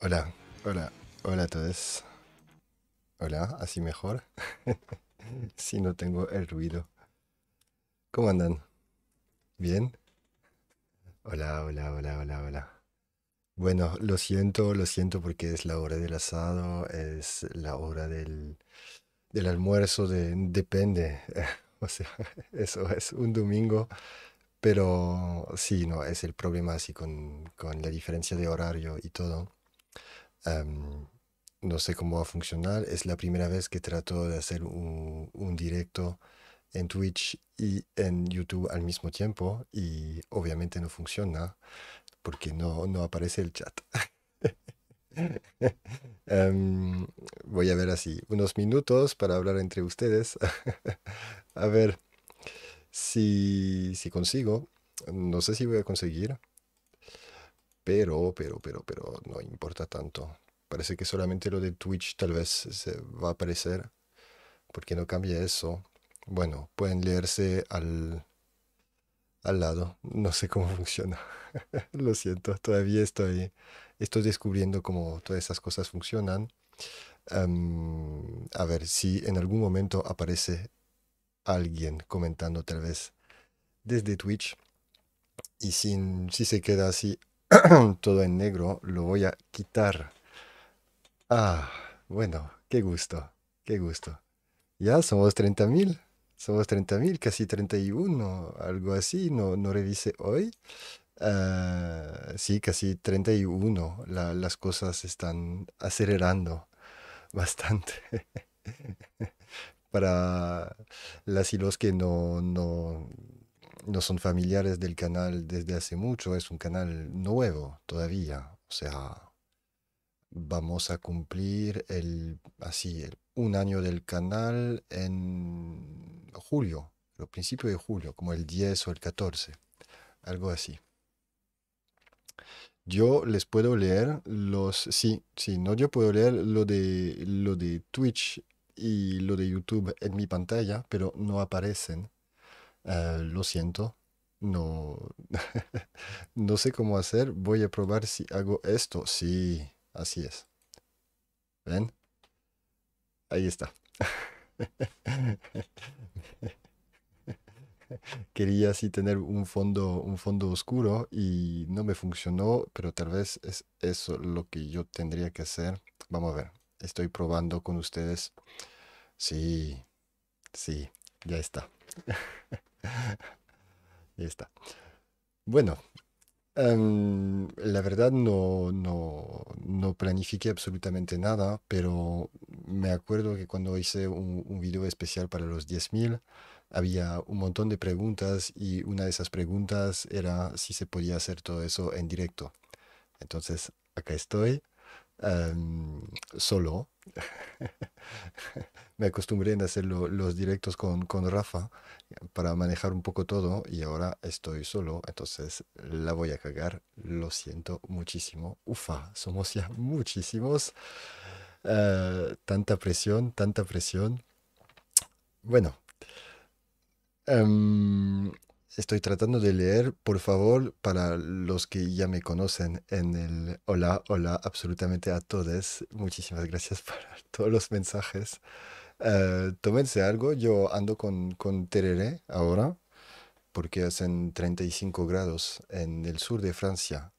Hola, hola, hola a todos. Hola, así mejor. si no tengo el ruido. ¿Cómo andan? ¿Bien? Hola, hola, hola, hola, hola. Bueno, lo siento, lo siento porque es la hora del asado, es la hora del, almuerzo, de, depende. o sea, eso es un domingo. Pero sí, no, es el problema así con, con la diferencia de horario y todo no sé cómo va a funcionar. Es la primera vez que trato de hacer un, directo en Twitch y en YouTube al mismo tiempo y obviamente no funciona porque no, no aparece el chat. voy a ver así unos minutos para hablar entre ustedes. a ver si consigo. No sé si voy a conseguir pero, pero, pero, pero no importa tanto. Parece que solamente lo de Twitch tal vez se va a aparecer, porque no cambia eso. Bueno, pueden leerse al, al lado. No sé cómo funciona. lo siento, todavía estoy, estoy descubriendo cómo todas esas cosas funcionan. Em, a ver si en algún momento aparece alguien comentando tal vez desde Twitch. Y si se queda así, todo en negro, lo voy a quitar. Ah, bueno, qué gusto, qué gusto. Ya somos 30.000, somos 30.000, casi 31, algo así, no, no revisé hoy. Uh, sí, casi 31, las cosas están acelerando bastante. Para las y los que no, no no son familiares del canal desde hace mucho, es un canal nuevo todavía. O sea, vamos a cumplir el, así, el, un año del canal en julio, A principios de julio, como el 10 o el 14, algo así. Yo les puedo leer los, sí, sí, no, yo puedo leer lo de, lo de Twitch y lo de YouTube en mi pantalla, pero no aparecen Ah, lo siento, no, no sé cómo hacer. Voy a probar si hago esto. Sí, así es. ¿Ven? Ahí está. Quería así tener un fondo, un fondo oscuro y no me funcionó, pero tal vez es eso lo que yo tendría que hacer. Vamos a ver, estoy probando con ustedes. Sí, sí, ya está. Y está. Bueno, em, la verdad no, no, planifiqué absolutamente nada, pero me acuerdo que cuando hice un, video especial para los 10.000, había un montón de preguntas y una de esas preguntas era si se podía hacer todo eso en directo. Entonces, acá estoy, em, solo. me acostumbré a hacer los directos con, Rafa para manejar un poco todo y ahora estoy solo, entonces la voy a cagar, lo siento muchísimo. Ufa, somos ya muchísimos. Ah, tanta presión, tanta presión. Bueno. Em, estoy tratando de leer, por favor, para los que ya me conocen en el hola, hola absolutamente a todos. Muchísimas gracias para todos los mensajes. Eh, tómense algo, yo ando con, con tereré ahora, porque hacen 35 grados en el sur de Francia,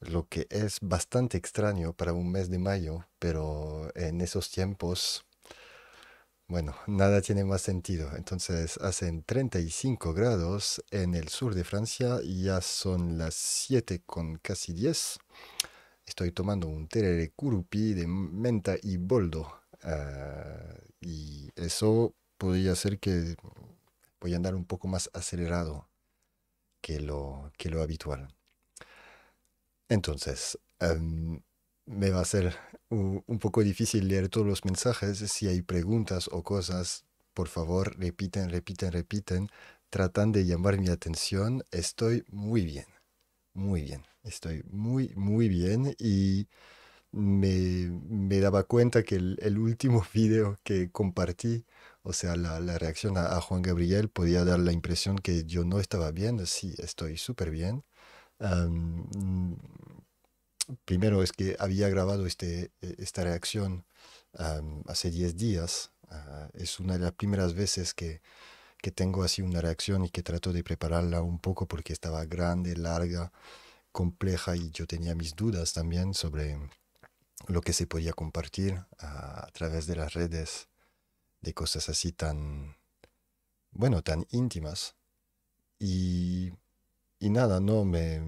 lo que es bastante extraño para un mes de mayo, pero en esos tiempos, bueno, nada tiene más sentido. Entonces hacen 35 grados en el sur de Francia, y ya son las 7 con casi 10. Estoy tomando un tereré curupi de menta y boldo Ah, y eso podría ser que voy a andar un poco más acelerado que lo, que lo habitual. Entonces, em, me va a ser un poco difícil leer todos los mensajes. Si hay preguntas o cosas, por favor, repiten, repiten, repiten. Tratan de llamar mi atención. Estoy muy bien, muy bien. Estoy muy, muy bien y me, me daba cuenta que el, último video que compartí, o sea, la, la reacción a, Juan Gabriel podía dar la impresión que yo no estaba bien, sí, estoy súper bien. Mm, primero es que había grabado este, e, esta reacción hace 10 días. Ah, es una de las primeras veces que, que tengo así una reacción y que trato de prepararla un poco porque estaba grande, larga, compleja y yo tenía mis dudas también sobre lo que se podía compartir a, través de las redes, de cosas así tan, bueno, tan íntimas. Y, y nada, no, me,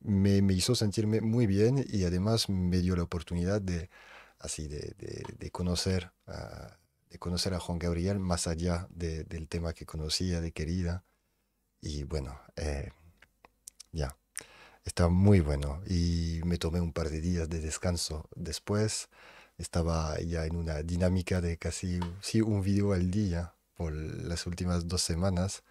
me, hizo sentirme muy bien y además me dio la oportunidad de, así, de, de, conocer, de conocer a Juan Gabriel más allá del tema que conocía, de querida. Y bueno, eh, ya. Está muy bueno y me tomé un par de días de descanso después. Estaba ya en una dinámica de casi sí, un video al día por las últimas dos semanas.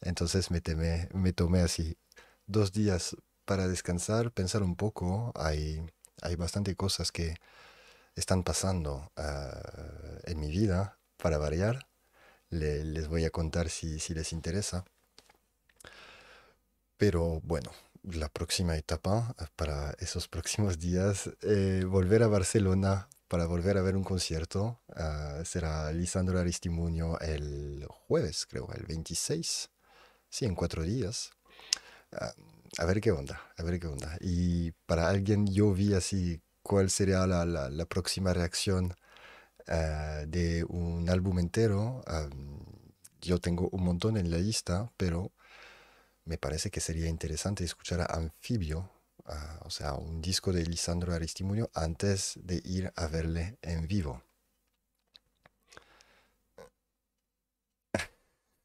Entonces me, temé, me tomé así dos días para descansar, pensar un poco. Hay, hay bastante cosas que están pasando ah, en mi vida para variar. les voy a contar si, si les interesa. Pero bueno, la próxima etapa, ah, para esos próximos días, eh, volver a Barcelona para volver a ver un concierto. Ah, será Lisandro Aristimuño el jueves, creo, el 26. Sí, en cuatro días. Ah, a ver qué onda, a ver qué onda. Y para alguien yo vi así cuál sería la, próxima reacción de un álbum entero. yo tengo un montón en la lista, pero me parece que sería interesante escuchar a Anfibio, o sea, un disco de Lisandro Aristimuño antes de ir a verle en vivo.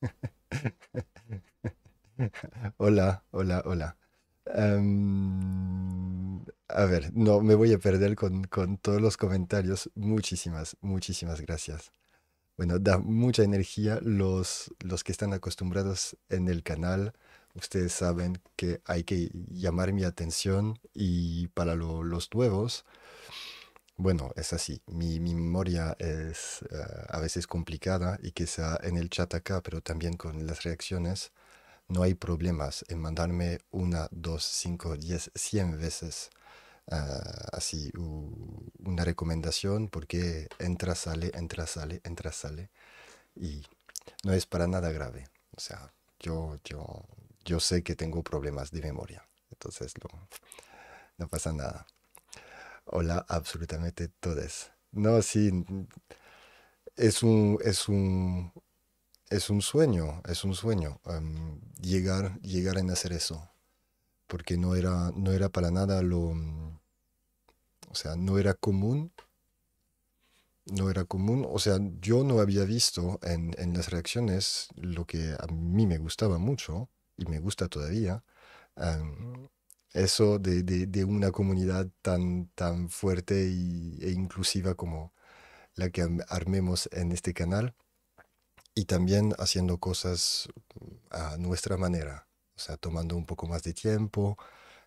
hola, hola, hola. Em, a ver, no me voy a perder con, con todos los comentarios. Muchísimas, muchísimas gracias bueno, da mucha energía los, los que están acostumbrados en el canal ustedes saben que hay que llamar mi atención y para los nuevos, bueno, es así, mi, memoria es eh, a veces complicada y quizá en el chat acá, pero también con las reacciones, no hay problemas en mandarme una, dos, cinco, diez, cien veces eh, así una recomendación porque entra, sale, entra, sale, entra, sale y no es para nada grave. O sea, yo, yo, yo sé que tengo problemas de memoria, entonces no pasa nada. Hola, absolutamente todas. No, sí, es un, es un, es un sueño, es un sueño em, llegar, llegar a hacer eso, porque no era, no era para nada lo, o sea, no era común, no era común, o sea, yo no había visto en, en las reacciones lo que a mí me gustaba mucho, y me gusta todavía, eso de, una comunidad tan, tan fuerte e inclusiva como la que armemos en este canal y también haciendo cosas mm, a nuestra manera, o sea, tomando un poco más de tiempo,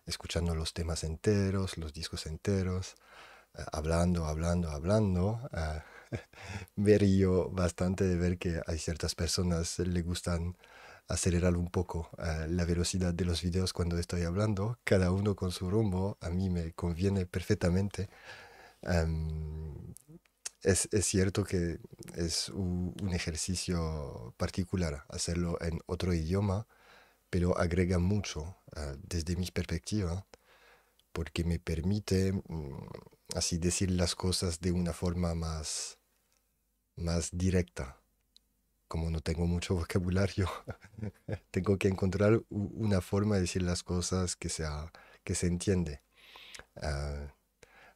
escuchando los temas enteros, los discos enteros, hablando, hablando, hablando. ver yo bastante de ver que hay ciertas personas le gustan acelerar un poco eh, la velocidad de los videos cuando estoy hablando, cada uno con su rumbo, a mí me conviene perfectamente. Em, es, cierto que es un, ejercicio particular hacerlo en otro idioma, pero agrega mucho eh, desde mi perspectiva, porque me permite, mm, así decir, las cosas de una forma más, más directa como no tengo mucho vocabulario, tengo que encontrar una forma de decir las cosas que, sea, que se entiende. Ah,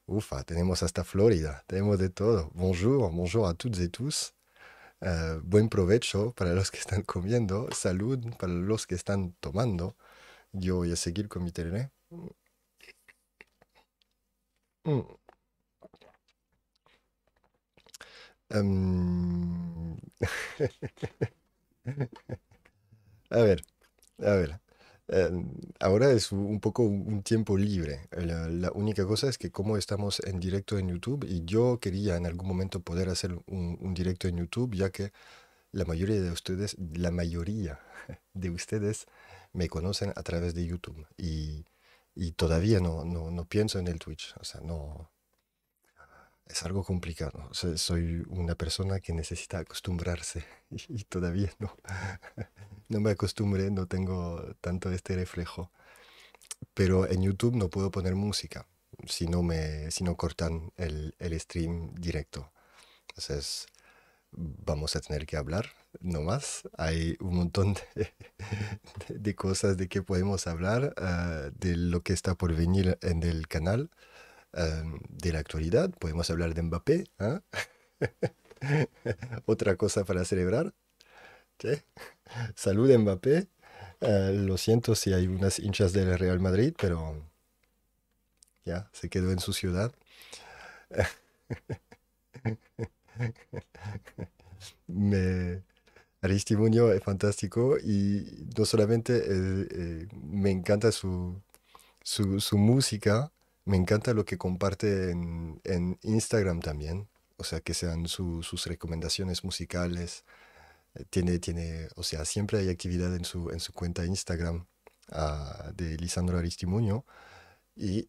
ufa, tenemos hasta Florida, tenemos de todo. Bonjour, bonjour a toutes et tous. Ah, buen provecho para los que están comiendo, salud para los que están tomando. Yo voy a seguir con mi tele Mm. mm. Em, a ver, ver. Em, ahora es un poco un tiempo libre. La, única cosa es que como estamos en directo en YouTube y yo quería en algún momento poder hacer un, directo en YouTube, ya que la mayoría de ustedes, la mayoría de ustedes me conocen a través de YouTube y, todavía no, no, no, pienso en el Twitch. O sea, no, es algo complicado. soy una persona que necesita acostumbrarse y, todavía no, no me acostumbré, no tengo tanto este reflejo. Pero en YouTube no puedo poner música si no, me, si no cortan el, el stream directo. Entonces vamos a tener que hablar, no más. Hay un montón de, de cosas de que podemos hablar, ah, de lo que está por venir en el canal. Eh, de la actualidad. Podemos hablar de Mbappé. ¿ah? Otra cosa para celebrar. Salud Mbappé. Eh, lo siento si hay unas hinchas del Real Madrid, pero ya se quedó en su ciudad. Me, Aristimuño es fantástico y no solamente eh, me encanta su música, me encanta lo que comparte en, Instagram también, o sea, que sean sus recomendaciones musicales. Eh, tiene, tiene, o sea, siempre hay actividad en su, en su cuenta Instagram ah, de Lisandro Aristimuño. Y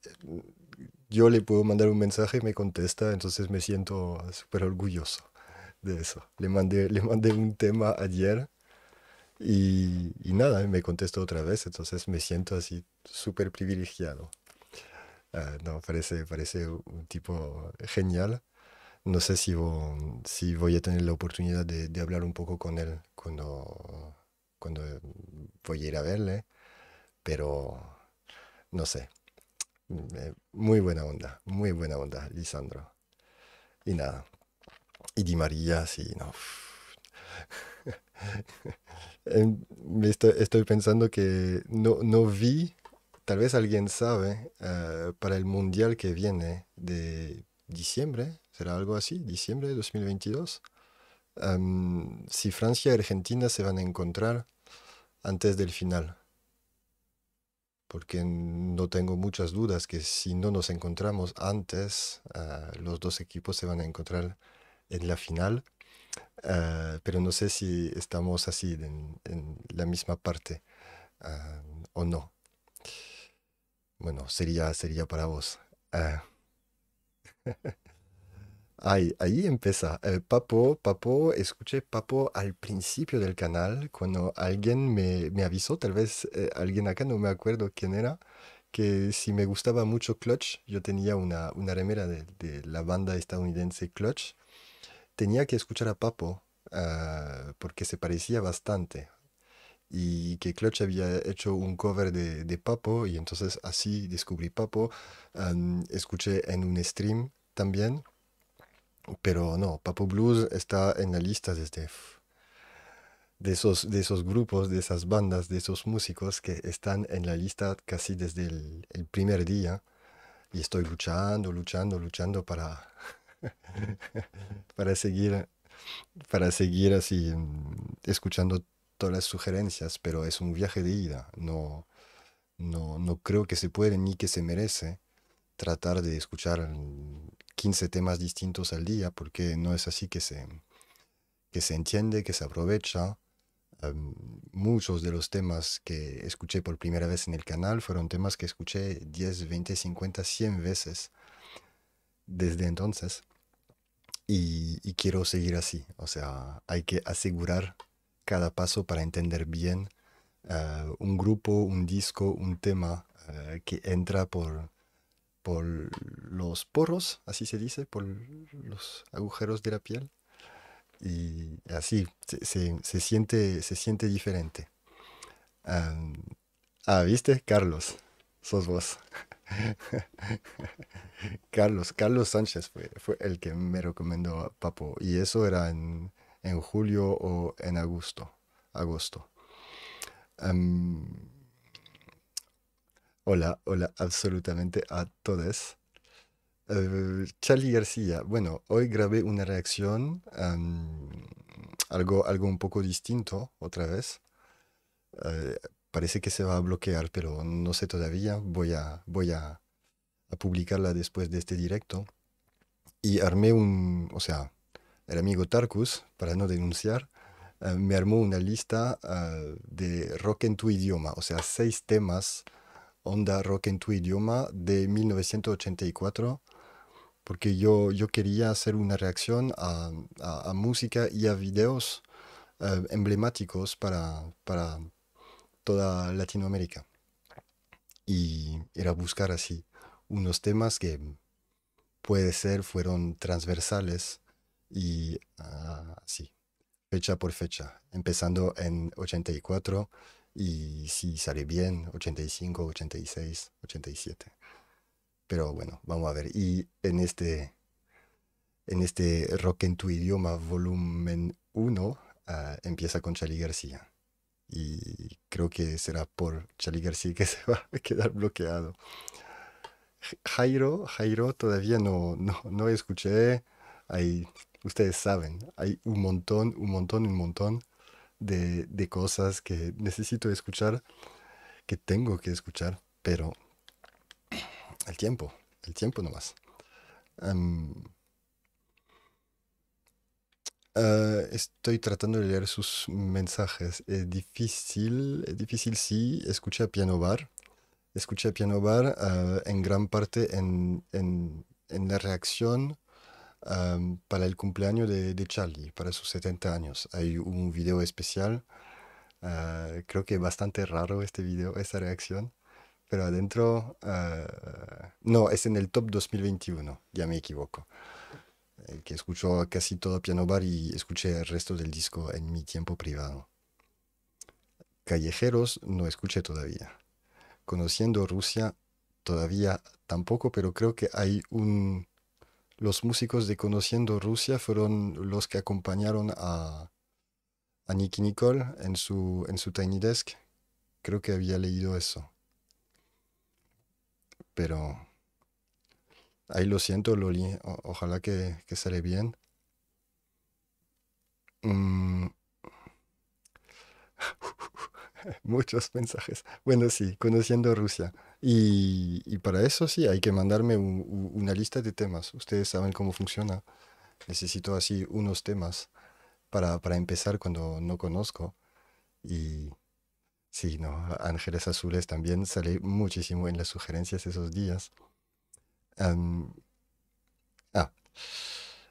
yo le puedo mandar un mensaje, y me contesta, entonces me siento súper orgulloso de eso. Le mandé, le mandé un tema ayer y, y nada, me contestó otra vez, entonces me siento así súper privilegiado. Ah, no, parece, parece un tipo genial. No sé si, si voy a tener la oportunidad de, hablar un poco con él cuando, cuando voy a ir a verle, pero no sé. Eh, muy buena onda, muy buena onda, Lisandro. Y nada. Y Di María, sí, no. Em, estoy, estoy, pensando que no, no vi tal vez alguien sabe, eh, para el mundial que viene de diciembre, será algo así, diciembre de 2022, em, si Francia y Argentina se van a encontrar antes del final. Porque no tengo muchas dudas que si no nos encontramos antes, eh, los dos equipos se van a encontrar en la final. Eh, pero no sé si estamos así en, la misma parte o no bueno, sería, sería para vos. Eh. Ahí, ahí empieza. Eh, papo, Papo, escuché Papo al principio del canal, cuando alguien me, avisó, tal vez eh, alguien acá, no me acuerdo quién era, que si me gustaba mucho Clutch, yo tenía una, remera de, la banda estadounidense Clutch, tenía que escuchar a Papo, porque se parecía bastante y que Clutch había hecho un cover de, de Papo y entonces así descubrí Papo. escuché en un stream también, pero no, Papo Blues está en la lista desde este de esos, de esos grupos, de esas bandas, de esos músicos que están en la lista casi desde el, el primer día. Y estoy luchando, luchando, luchando para, para, seguir, para seguir así mm, escuchando todas las sugerencias, pero es un viaje de ida. No, no, no creo que se puede ni que se merece tratar de escuchar 15 temas distintos al día, porque no es así que se, que se entiende, que se aprovecha. Em, muchos de los temas que escuché por primera vez en el canal fueron temas que escuché 10, 20, 50, 100 veces desde entonces. y quiero seguir así. O sea, hay que asegurar cada paso para entender bien eh, un grupo, un disco, un tema eh, que entra por, por los porros, así se dice, por los agujeros de la piel. Y así se, se, siente, se siente diferente. ah, ah viste, Carlos, sos vos. Carlos, Carlos Sánchez fue, fue, el que me recomendó Papo. Y eso era en en julio o en agosto. agosto. Em, hola, hola absolutamente a todos. Eh, Charlie García, bueno, hoy grabé una reacción, em, algo, algo un poco distinto otra vez. Eh, parece que se va a bloquear, pero no sé todavía. Voy a, voy a publicarla después de este directo. Y armé un, o sea, el amigo Tarkus, para no denunciar, eh, me armó una lista eh, de rock en tu idioma, o sea, seis temas onda rock en tu idioma de 1984, porque yo, yo quería hacer una reacción a, música y a videos eh, emblemáticos para, para toda Latinoamérica. Y era buscar así unos temas que puede ser fueron transversales y ah, sí, fecha por fecha, empezando en 84 y si sale bien, 85, 86, 87. Pero bueno, vamos a ver. Y en este, en este Rock en tu idioma, volumen 1, ah, empieza con Charlie García. Y creo que será por Charlie García que se va a quedar bloqueado. Jairo, Jairo todavía no, no, escuché. Hay ustedes saben, hay un montón, un montón, un montón de, cosas que necesito escuchar, que tengo que escuchar, pero el tiempo, el tiempo nomás. Ah, estoy tratando de leer sus mensajes. Es difícil, es difícil sí. Escuché a Piano Bar. Escuché a Piano Bar ah, en gran parte en la reacción para el cumpleaños de, Charlie, para sus 70 años. Hay un video especial, ah, creo que es bastante raro este video, esta reacción, pero adentro, ah, no, es en el top 2021, ya me equivoco. que escuchó casi todo Piano Bar y escuché el resto del disco en mi tiempo privado. Callejeros no escuché todavía. Conociendo Rusia, todavía tampoco, pero creo que hay un los músicos de Conociendo Rusia fueron los que acompañaron a, a Nicky Nicole en su, en su Tiny Desk. Creo que había leído eso. Pero ahí lo siento, Loli. ojalá que, que sale bien. Mm. muchos mensajes. Bueno, sí, conociendo Rusia. Y, para eso sí, hay que mandarme una lista de temas. Ustedes saben cómo funciona. Necesito así unos temas para, empezar cuando no conozco. Y sí, no, Ángeles Azules también sale muchísimo en las sugerencias esos días. ah,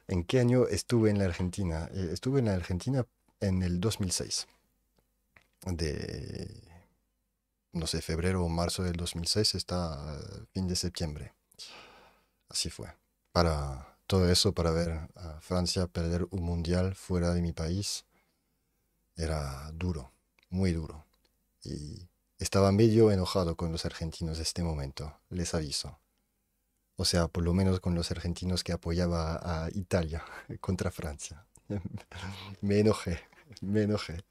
¿en qué año estuve en la Argentina? Eh, estuve en la Argentina en el 2006 de, no sé, febrero o marzo del 2006 hasta fin de septiembre. Así fue. Para todo eso, para ver a Francia perder un mundial fuera de mi país, era duro, muy duro. Y estaba medio enojado con los argentinos en este momento, les aviso. O sea, por lo menos con los argentinos que apoyaba a Italia contra Francia. Me enojé, me enojé.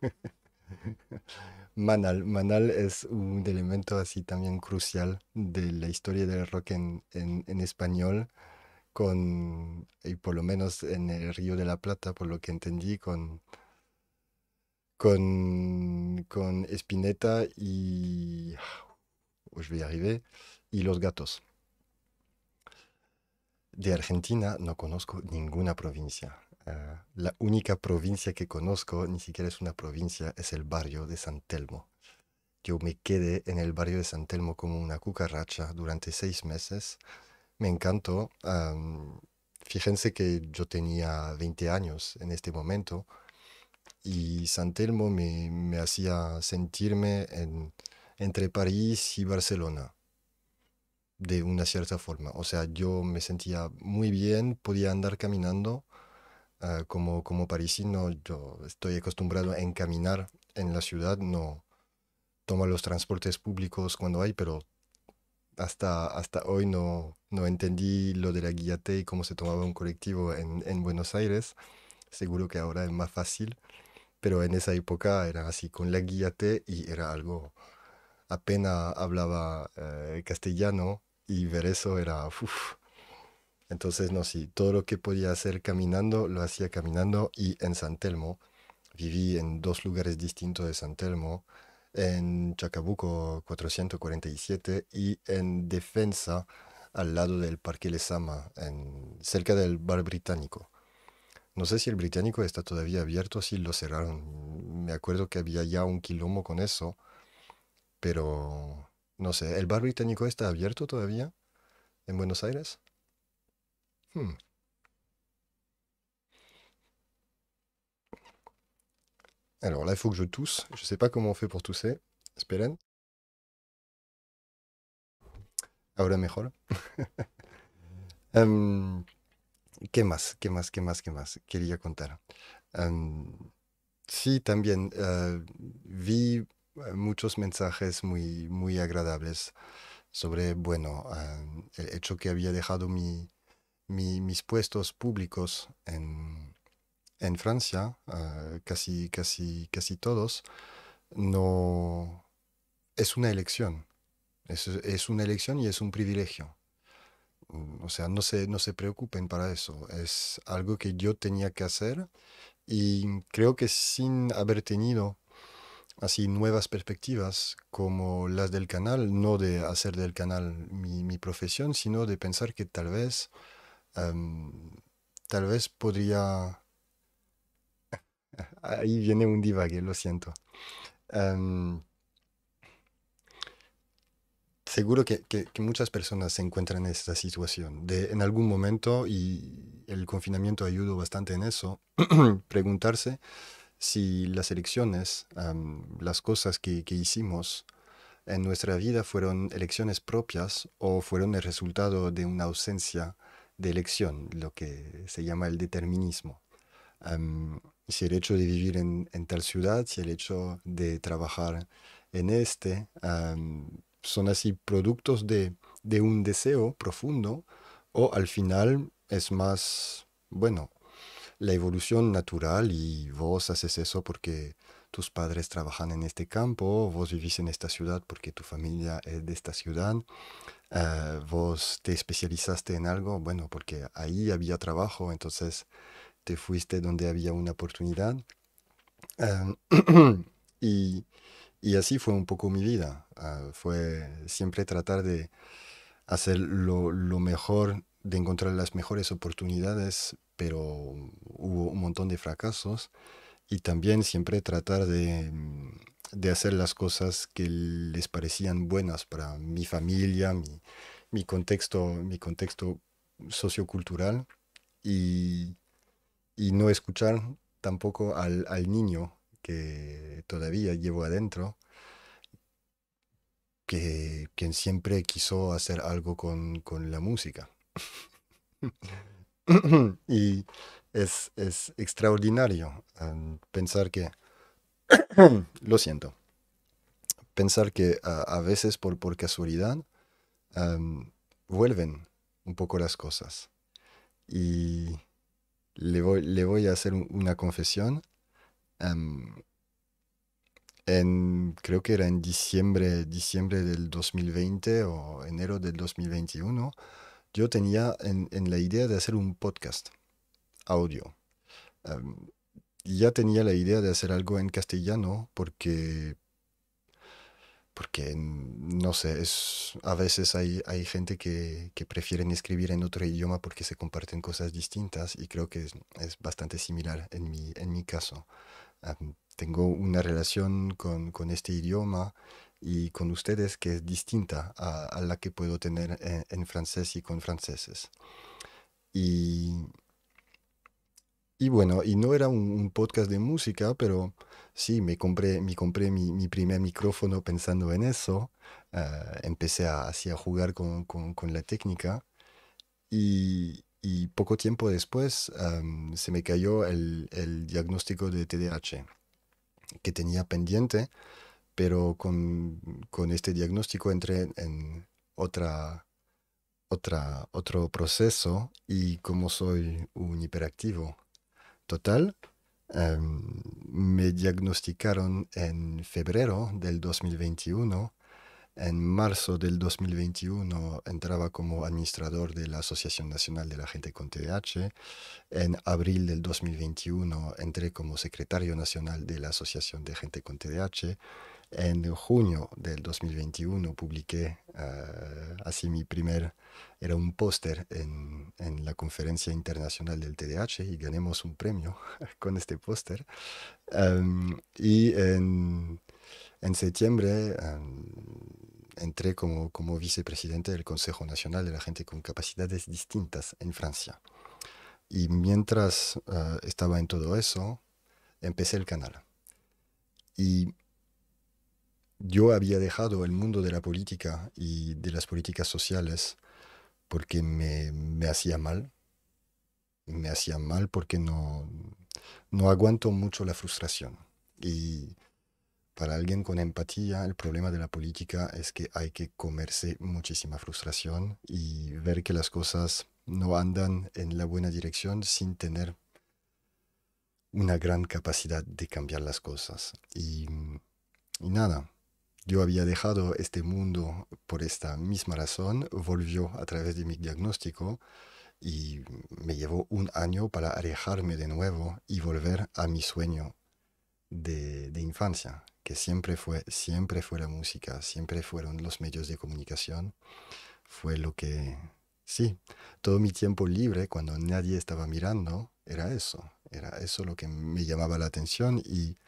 Manal. Manal es un elemento así también crucial de la historia del rock en, español, con, y por lo menos en el Río de la Plata, por lo que entendí, con, con, con y... y Los Gatos. De Argentina no conozco ninguna provincia la única provincia que conozco, ni siquiera es una provincia, es el barrio de San Telmo. Yo me quedé en el barrio de San Telmo como una cucaracha durante seis meses. Me encantó. fíjense que yo tenía 20 años en este momento y San Telmo me, hacía sentirme entre París y Barcelona de una cierta forma. O sea, yo me sentía muy bien, podía andar caminando Ah, como, como parisino, yo estoy acostumbrado a encaminar en la ciudad, no tomo los transportes públicos cuando hay, pero hasta, hasta hoy no, no entendí lo de la guía T y cómo se tomaba un colectivo en, Buenos Aires. Seguro que ahora es más fácil, pero en esa época era así, con la guía y era algo, apenas hablaba eh, castellano y ver eso era... Entonces, no, sé, todo lo que podía hacer caminando, lo hacía caminando y en San Telmo. Viví en dos lugares distintos de San Telmo, en Chacabuco 447 y en Defensa, al lado del Parque Lezama, en, cerca del bar británico. No sé si el británico está todavía abierto, o si lo cerraron. Me acuerdo que había ya un quilombo con eso, pero no sé, ¿el bar británico está abierto todavía en Buenos Aires? Hmm. Alors là, il faut que je tousse. Je ne sais pas comment on fait pour tousser. Espéren. Ahora mejor. um, ¿Qué más? ¿Qué más? ¿Qué más? ¿Qué más? Quería contar. Um, sí, también eh, vi eh, muchos mensajes muy, muy agradables sobre, bueno, eh, el hecho que había dejado mi, mis puestos públicos en, Francia, eh, casi, casi, casi todos, no es una elección. Es, una elección y es un privilegio. Mm, o sea, no se, no se preocupen para eso. Es algo que yo tenía que hacer y creo que sin haber tenido así nuevas perspectivas como las del canal, no de hacer del canal mi, mi profesión, sino de pensar que tal vez Em, tal vez podría... Ahí viene un divague, lo siento. Em, seguro que, muchas personas se encuentran en esta situación. en algún momento, y el confinamiento ayudó bastante en eso, preguntarse si las elecciones, em, las cosas que, que, hicimos en nuestra vida fueron elecciones propias o fueron el resultado de una ausencia de elección, lo que se llama el determinismo. si el hecho de vivir en, tal ciudad, si el hecho de trabajar en este, son así productos de, de, un deseo profundo o al final es más, bueno, la evolución natural y vos haces eso porque tus padres trabajan en este campo, vos vivís en esta ciudad porque tu familia es de esta ciudad. Ah, vos te especializaste en algo, bueno, porque ahí había trabajo, entonces te fuiste donde había una oportunidad. Ah, y, y, así fue un poco mi vida. Ah, fue siempre tratar de hacer lo, lo, mejor, de encontrar las mejores oportunidades, pero hubo un montón de fracasos. Y también siempre tratar de mm, de hacer las cosas que les parecían buenas para mi familia, mi, contexto, mi contexto sociocultural y, no escuchar tampoco al, niño que todavía llevo adentro, que quien siempre quiso hacer algo con, la música. y es, extraordinario em, pensar que lo siento. Pensar que a veces por, por casualidad vuelven un poco las cosas. Y le voy, a hacer una confesión. creo que era en diciembre, diciembre del 2020 o enero del 2021, yo tenía en, la idea de hacer un podcast audio ya tenía la idea de hacer algo en castellano porque, porque no sé, es, a veces hay, gente que, que prefieren escribir en otro idioma porque se comparten cosas distintas y creo que es, bastante similar en mi, en mi caso. tengo una relación con, este idioma y con ustedes que es distinta a, la que puedo tener en, en francés y con franceses. Y y bueno, y no era un, podcast de música, pero sí, me compré, me compré mi, primer micrófono pensando en eso. Ah, empecé a, a jugar con, con, la técnica. Y, poco tiempo después se me cayó el, el, diagnóstico de TDAH que tenía pendiente, pero con, con este diagnóstico entré en otra, otra, otro proceso y como soy un hiperactivo, total. Em, me diagnosticaron en febrero del 2021. En marzo del 2021 entraba como administrador de la Asociación Nacional de la Gente con TDAH. En abril del 2021 entré como secretario nacional de la Asociación de Gente con TDAH. En junio del 2021 publiqué eh, así mi primer, era un póster en, en, la conferencia internacional del TDAH y ganemos un premio con este póster. Em, y en, en septiembre em, entré como, como vicepresidente del Consejo Nacional de la Gente con Capacidades Distintas en Francia. Y mientras eh, estaba en todo eso, empecé el canal. Y yo había dejado el mundo de la política y de las políticas sociales porque me, me hacía mal. Me hacía mal porque no, no aguanto mucho la frustración. Y para alguien con empatía, el problema de la política es que hay que comerse muchísima frustración y ver que las cosas no andan en la buena dirección sin tener una gran capacidad de cambiar las cosas. Y, y nada, yo había dejado este mundo por esta misma razón, volvió a través de mi diagnóstico y me llevó un año para alejarme de nuevo y volver a mi sueño de, infancia, que siempre fue, siempre fue la música, siempre fueron los medios de comunicación, fue lo que... Sí, todo mi tiempo libre cuando nadie estaba mirando era eso, era eso lo que me llamaba la atención y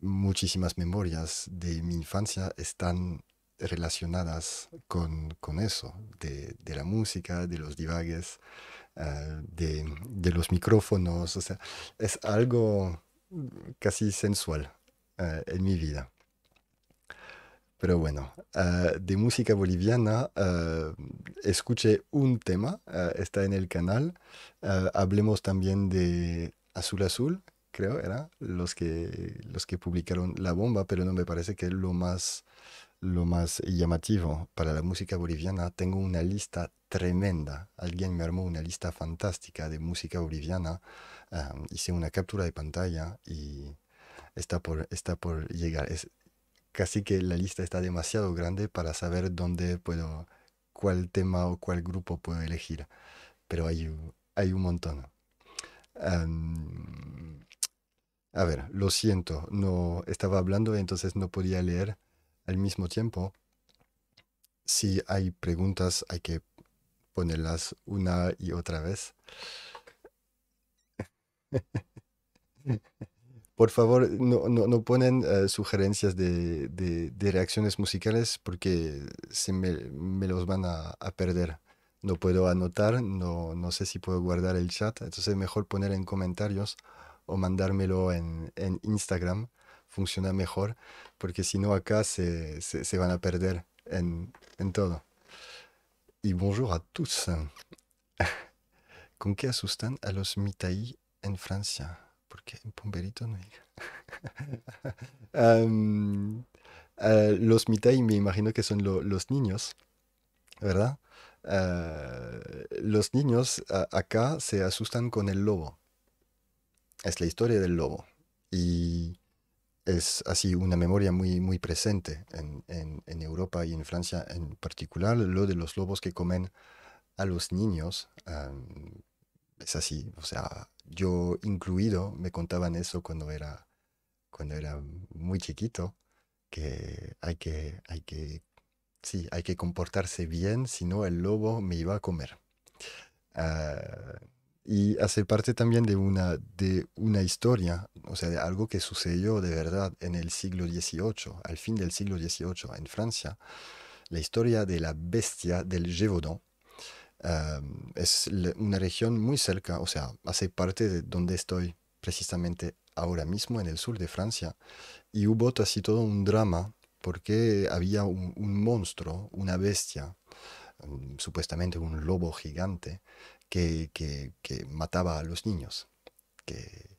muchísimas memorias de mi infancia están relacionadas con, eso, de, la música, de los divagues, eh, de, los micrófonos, o sea, es algo casi sensual eh, en mi vida. Pero bueno, eh, de música boliviana, escuché un tema, está en el canal, hablemos también de Azul Azul, creo, era los que, los que publicaron La Bomba, pero no me parece que lo más, lo más llamativo para la música boliviana. Tengo una lista tremenda. Alguien me armó una lista fantástica de música boliviana. hice una captura de pantalla y está por, está por llegar. Es, casi que la lista está demasiado grande para saber dónde puedo, cuál tema o cuál grupo puedo elegir. Pero hay, hay un montón. A ver, lo siento, no estaba hablando entonces no podía leer al mismo tiempo. Si hay preguntas hay que ponerlas una y otra vez. Por favor, no, ponen eh, sugerencias de, reacciones musicales porque se me, los van a, a, perder. No puedo anotar, no, no sé si puedo guardar el chat, entonces mejor poner en comentarios o mandármelo en, en Instagram. Funciona mejor porque si no acá se, se, van a perder en, en todo. Y bonjour a tous. ¿Con qué asustan a los mitaí en Francia? Porque en pomperito no hay. Em, eh, los mitai me imagino que son los niños, ¿verdad? Eh, los niños acá se asustan con el lobo es la historia del lobo y es así una memoria muy, muy presente en, Europa y en Francia en particular, lo de los lobos que comen a los niños. es así, o sea, yo incluido me contaban eso cuando era, cuando era muy chiquito, que hay que, hay que, sí, hay que comportarse bien, si no el lobo me iba a comer. Ah, y hace parte también de una, de una historia, o sea, de algo que sucedió de verdad en el siglo XVIII, al fin del siglo XVIII en Francia, la historia de la bestia del Gévaudan. Em, es una región muy cerca, o sea, hace parte de donde estoy precisamente ahora mismo en el sur de Francia, y hubo casi todo un drama porque había un, monstruo, una bestia, em, supuestamente un lobo gigante, que, mataba a los niños. Que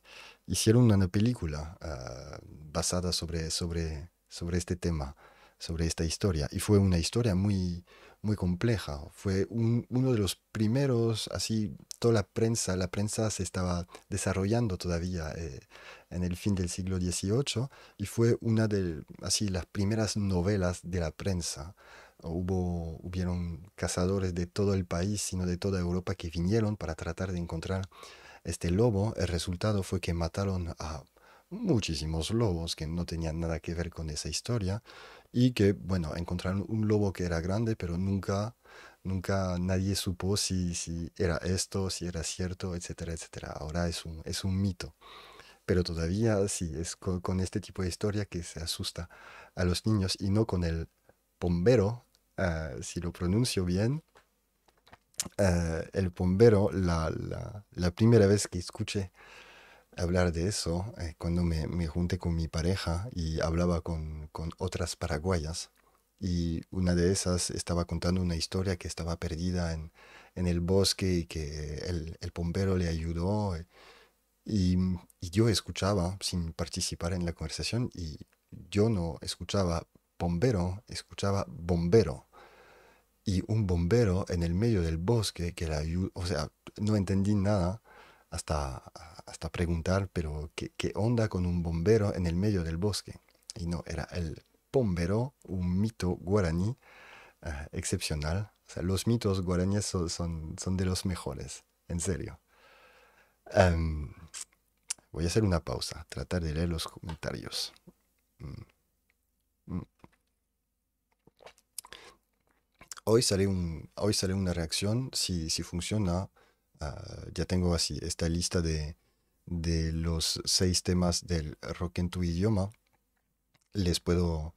hicieron una película ah, basada sobre, sobre, sobre este tema, sobre esta historia. Y fue una historia muy, muy compleja. Fue uno de los primeros, así, toda la prensa, la prensa se estaba desarrollando todavía eh, en el fin del siglo XVIII y fue una de, así, las primeras novelas de la prensa hubo, hubieron cazadores de todo el país, sino de toda Europa, que vinieron para tratar de encontrar este lobo. El resultado fue que mataron a muchísimos lobos que no tenían nada que ver con esa historia y que, bueno, encontraron un lobo que era grande, pero nunca, nunca nadie supo si, si era esto, si era cierto, etcétera, etcétera. Ahora es un, es un mito. Pero todavía sí, es con este tipo de historia que se asusta a los niños y no con el bombero eh, si lo pronuncio bien, eh, el bombero, la, la, primera vez que escuché hablar de eso, eh, cuando me, me, junté con mi pareja y hablaba con, con otras paraguayas, y una de esas estaba contando una historia que estaba perdida en, en el bosque y que el, el bombero le ayudó. Y, y, yo escuchaba sin participar en la conversación y yo no escuchaba bombero, escuchaba bombero y un bombero en el medio del bosque que la ayuda, o sea, no entendí nada hasta, hasta preguntar, pero ¿qué, ¿qué, onda con un bombero en el medio del bosque? Y no, era el bombero, un mito guaraní eh, excepcional. O sea, los mitos guaraníes son, son, son de los mejores, en serio. Em, voy a hacer una pausa, tratar de leer los comentarios. Mm. hoy sale, un, hoy una reacción, si, si funciona, ah, ya tengo así esta lista de, los seis temas del rock en tu idioma, les puedo,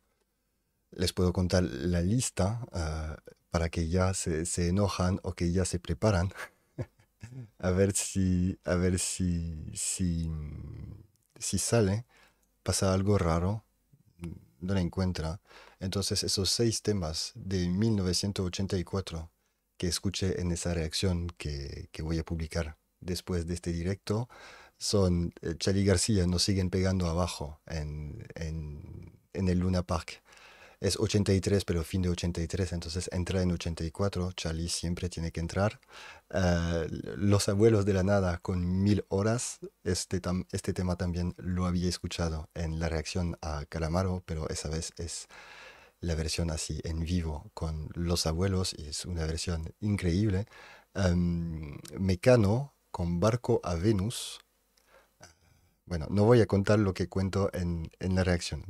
les puedo contar la lista ah, para que ya se, enojan o que ya se preparan. a ver si, a ver si, si sale, pasa algo raro no la encuentra. Entonces esos seis temas de 1984 que escuché en esa reacción que, voy a publicar después de este directo son eh, Charlie García, nos siguen pegando abajo en, en el Luna Park es 83, pero fin de 83, entonces entra en 84, Charlie siempre tiene que entrar. Eh, Los abuelos de la nada con mil horas, este, este tema también lo había escuchado en la reacción a Calamaro, pero esa vez es la versión así en vivo con Los abuelos y es una versión increíble. Em, Mecano con Barco a Venus bueno, no voy a contar lo que cuento en, la reacción,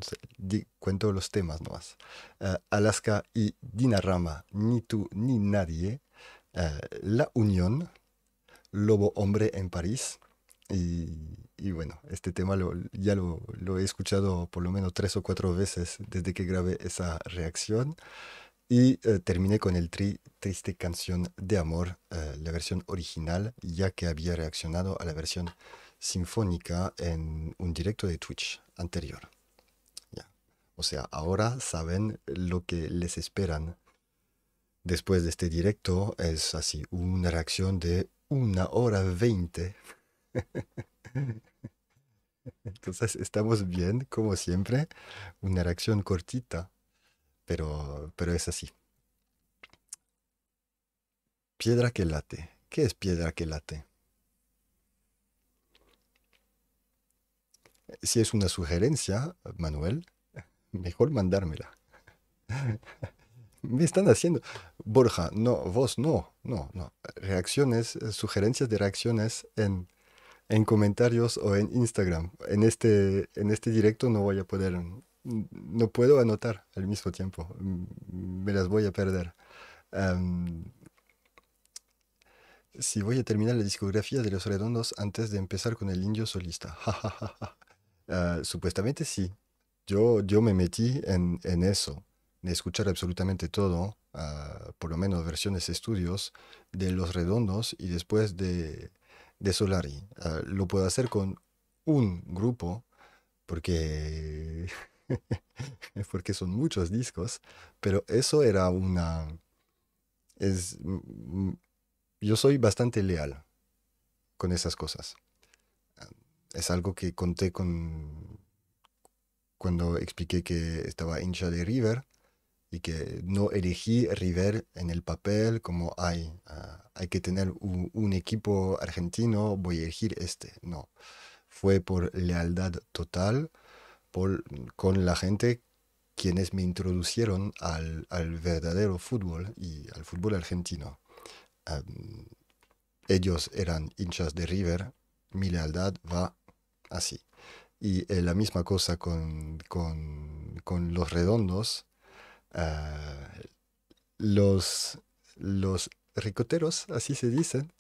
cuento los temas nomás. más. Eh, Alaska y Dinarama, Ni tú ni nadie, eh, La Unión, Lobo Hombre en París, y, y bueno, este tema ya lo, he escuchado por lo menos tres o cuatro veces desde que grabé esa reacción. Y eh, terminé con el triste canción de amor, la versión original, ya que había reaccionado a la versión sinfónica en un directo de Twitch anterior. O sea, ahora saben lo que les esperan. Después de este directo es así, una reacción de una hora veinte. Entonces estamos bien, como siempre, una reacción cortita, pero, pero es así. Piedra que late. ¿Qué es piedra que late? si es una sugerencia, Manuel, mejor mandármela. Me están haciendo, Borja, no, vos no, no, no. Reacciones, eh, sugerencias de reacciones en, en comentarios o en Instagram. En este, en este directo no voy a poder, no puedo anotar al mismo tiempo. Me las voy a perder. Em, si voy a terminar la discografía de Los Redondos antes de empezar con el indio solista. Ah, supuestamente sí. Yo, yo me metí en, eso, de escuchar absolutamente todo, ah, por lo menos versiones estudios de Los Redondos y después de, Solari. Ah, lo puedo hacer con un grupo, porque, porque son muchos discos, pero eso era una... Es, mm, mm, yo soy bastante leal con esas cosas es algo que conté con cuando expliqué que estaba hincha de River y que no elegí River en el papel como hay, ah, hay que tener un, equipo argentino, voy a elegir este. No, fue por lealtad total por, con la gente quienes me introducieron al, verdadero fútbol y al fútbol argentino. ellos eran hinchas de River, mi lealtad va así. Y eh, la misma cosa con, los redondos. Ah, los, los ricoteros, así se dicen,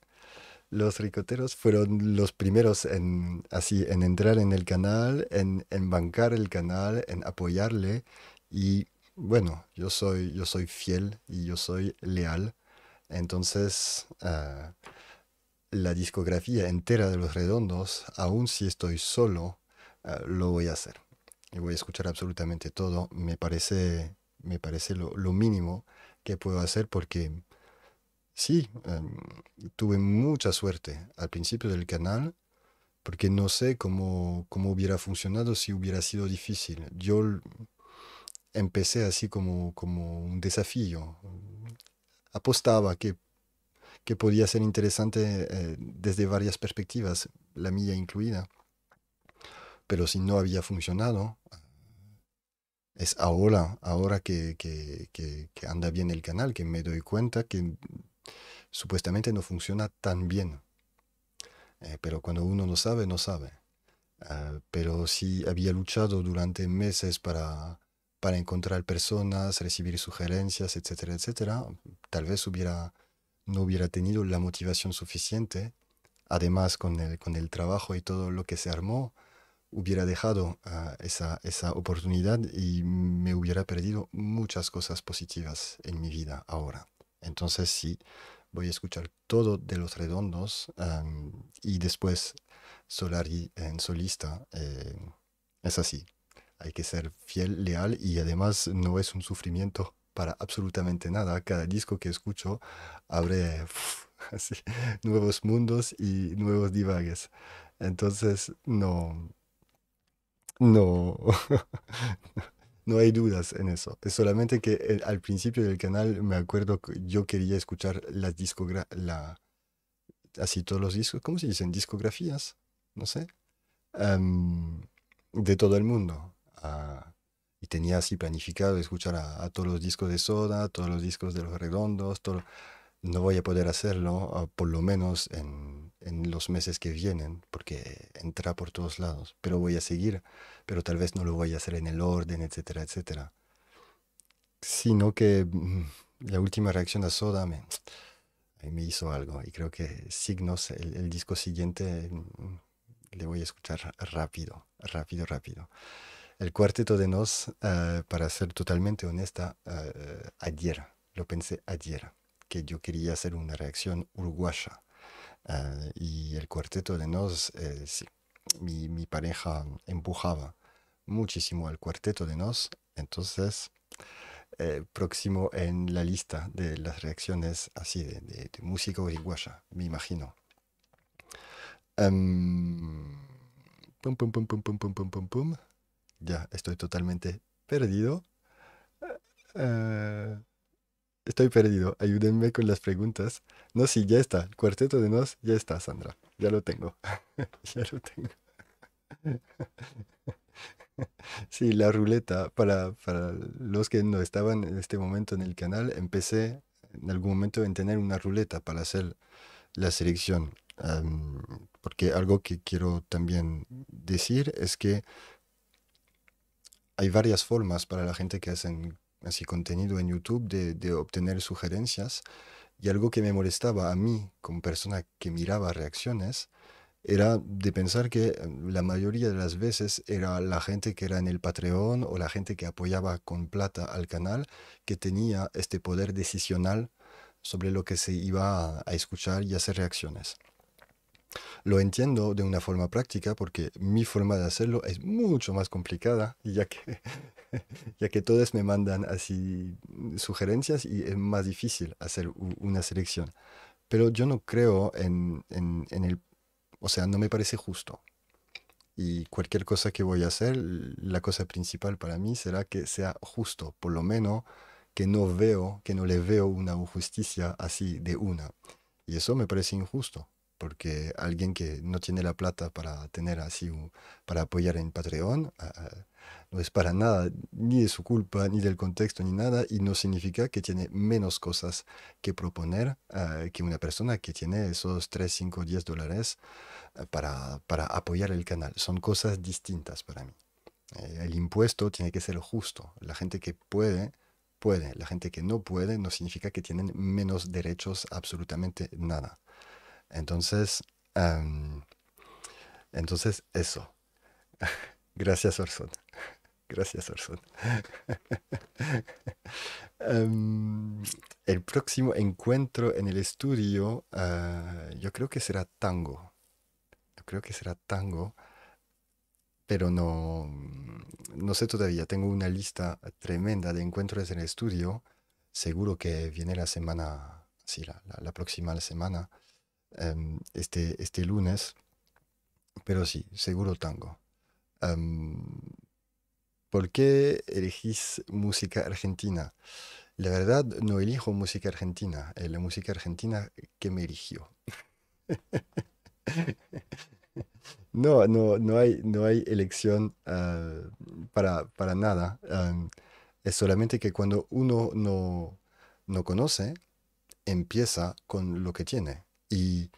los ricoteros fueron los primeros en, así, en entrar en el canal, en, bancar el canal, en apoyarle. Y bueno, yo soy, yo soy fiel y yo soy leal. Entonces, ah, la discografía entera de Los Redondos, aun si estoy solo, eh, lo voy a hacer. Y voy a escuchar absolutamente todo. Me parece, me parece lo, mínimo que puedo hacer porque sí, em, tuve mucha suerte al principio del canal porque no sé cómo, cómo hubiera funcionado si hubiera sido difícil. Yo empecé así como, como un desafío. Apostaba que que podía ser interesante eh, desde varias perspectivas, la mía incluida. Pero si no había funcionado, es ahora, ahora que, anda bien el canal, que me doy cuenta que supuestamente no funciona tan bien. Eh, pero cuando uno no sabe, no sabe. Ah, pero si había luchado durante meses para, para encontrar personas, recibir sugerencias, etcétera, etcétera. Tal vez hubiera no hubiera tenido la motivación suficiente, además con el, con el trabajo y todo lo que se armó, hubiera dejado ah, esa, oportunidad y me hubiera perdido muchas cosas positivas en mi vida ahora. Entonces sí, voy a escuchar todo de los redondos y después Solari en solista. Eh, es así, hay que ser fiel, leal y además no es un sufrimiento para absolutamente nada. Cada disco que escucho abre nuevos mundos y nuevos divagues. Entonces, no, no, no hay dudas en eso. Es solamente que eh, al principio del canal me acuerdo que yo quería escuchar las la, así todos los discos, ¿cómo se dicen? Discografías, no sé, em, de todo el mundo. Ah, y tenía así planificado escuchar a, todos los discos de Soda, todos los discos de Los Redondos, todo, no voy a poder hacerlo, ah, por lo menos en, los meses que vienen, porque entra por todos lados, pero voy a seguir, pero tal vez no lo voy a hacer en el orden, etcétera, etcétera. Sino que mm, la última reacción a Soda me, me hizo algo, y creo que Signos, el disco siguiente, mm, le voy a escuchar rápido, rápido, rápido el cuarteto de nos, ah, para ser totalmente honesta, ah, ah, ayer, lo pensé ayer, que yo quería hacer una reacción uruguaya. y el cuarteto de nos, eh, mi, pareja empujaba muchísimo al cuarteto de nos, entonces eh, próximo en la lista de las reacciones así de, música uruguaya, me imagino. Em, pum, pum, pum, pum, pum, pum, pum, pum, pum ya estoy totalmente perdido. Eh, estoy perdido, ayúdenme con las preguntas. No, sí, ya está, el cuarteto de nos, ya está, Sandra, ya lo tengo, ya lo tengo. sí, la ruleta, para, los que no estaban en este momento en el canal, empecé en algún momento en tener una ruleta para hacer la selección. porque algo que quiero también decir es que hay varias formas para la gente que hacen así contenido en YouTube de, obtener sugerencias. Y algo que me molestaba a mí, como persona que miraba reacciones, era de pensar que em, la mayoría de las veces era la gente que era en el Patreon o la gente que apoyaba con plata al canal que tenía este poder decisional sobre lo que se iba a escuchar y hacer reacciones. Lo entiendo de una forma práctica porque mi forma de hacerlo es mucho más complicada, ya que, ya que todos me mandan así sugerencias y es más difícil hacer una selección. Pero yo no creo en, en, en el... O sea, no me parece justo y cualquier cosa que voy a hacer, la cosa principal para mí será que sea justo, por lo menos que no veo, que no le veo una injusticia así de una. Y eso me parece injusto porque alguien que no tiene la plata para tener así, para apoyar en Patreon, no es para nada, ni de su culpa, ni del contexto, ni nada, y no significa que tiene menos cosas que proponer eh, que una persona que tiene esos 3, 5, 10 dólares eh, para, para apoyar el canal. Son cosas distintas para mí. Eh, el impuesto tiene que ser justo. La gente que puede, puede. La gente que no puede no significa que tienen menos derechos absolutamente nada. Entonces, entonces eso. Gracias, Orson. Gracias, Orson. el próximo encuentro en el estudio, ah, yo creo que será tango. Yo creo que será tango, pero no, sé todavía. Tengo una lista tremenda de encuentros en el estudio. Seguro que viene la semana, sí, la próxima semana. Em, este, este lunes. Pero sí, seguro tango. Em, ¿Por qué elegís música argentina? La verdad, no elijo música argentina, es eh, la música argentina que me eligió. no, no, no, hay, no hay elección ah, para, nada. Em, es solamente que cuando uno no conoce, empieza con lo que tiene. Y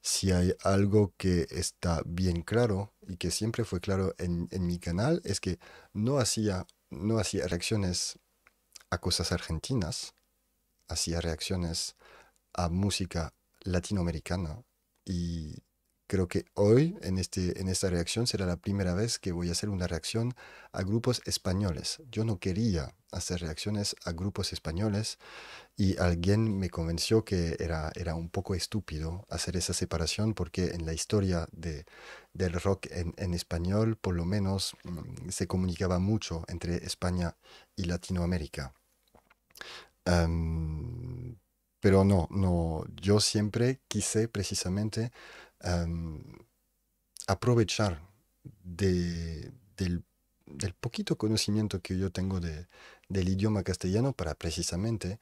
si hay algo que está bien claro y que siempre fue claro en, mi canal, es que no hacía, no hacía reacciones a cosas argentinas, hacía reacciones a música latinoamericana y Creo que hoy en, este, en esta reacción será la primera vez que voy a hacer una reacción a grupos españoles. Yo no quería hacer reacciones a grupos españoles y alguien me convenció que era, era un poco estúpido hacer esa separación porque en la historia de, del rock en, español por lo menos mm, se comunicaba mucho entre España y Latinoamérica. pero no, no, yo siempre quise precisamente aprovechar del, poquito conocimiento que yo tengo del idioma castellano para precisamente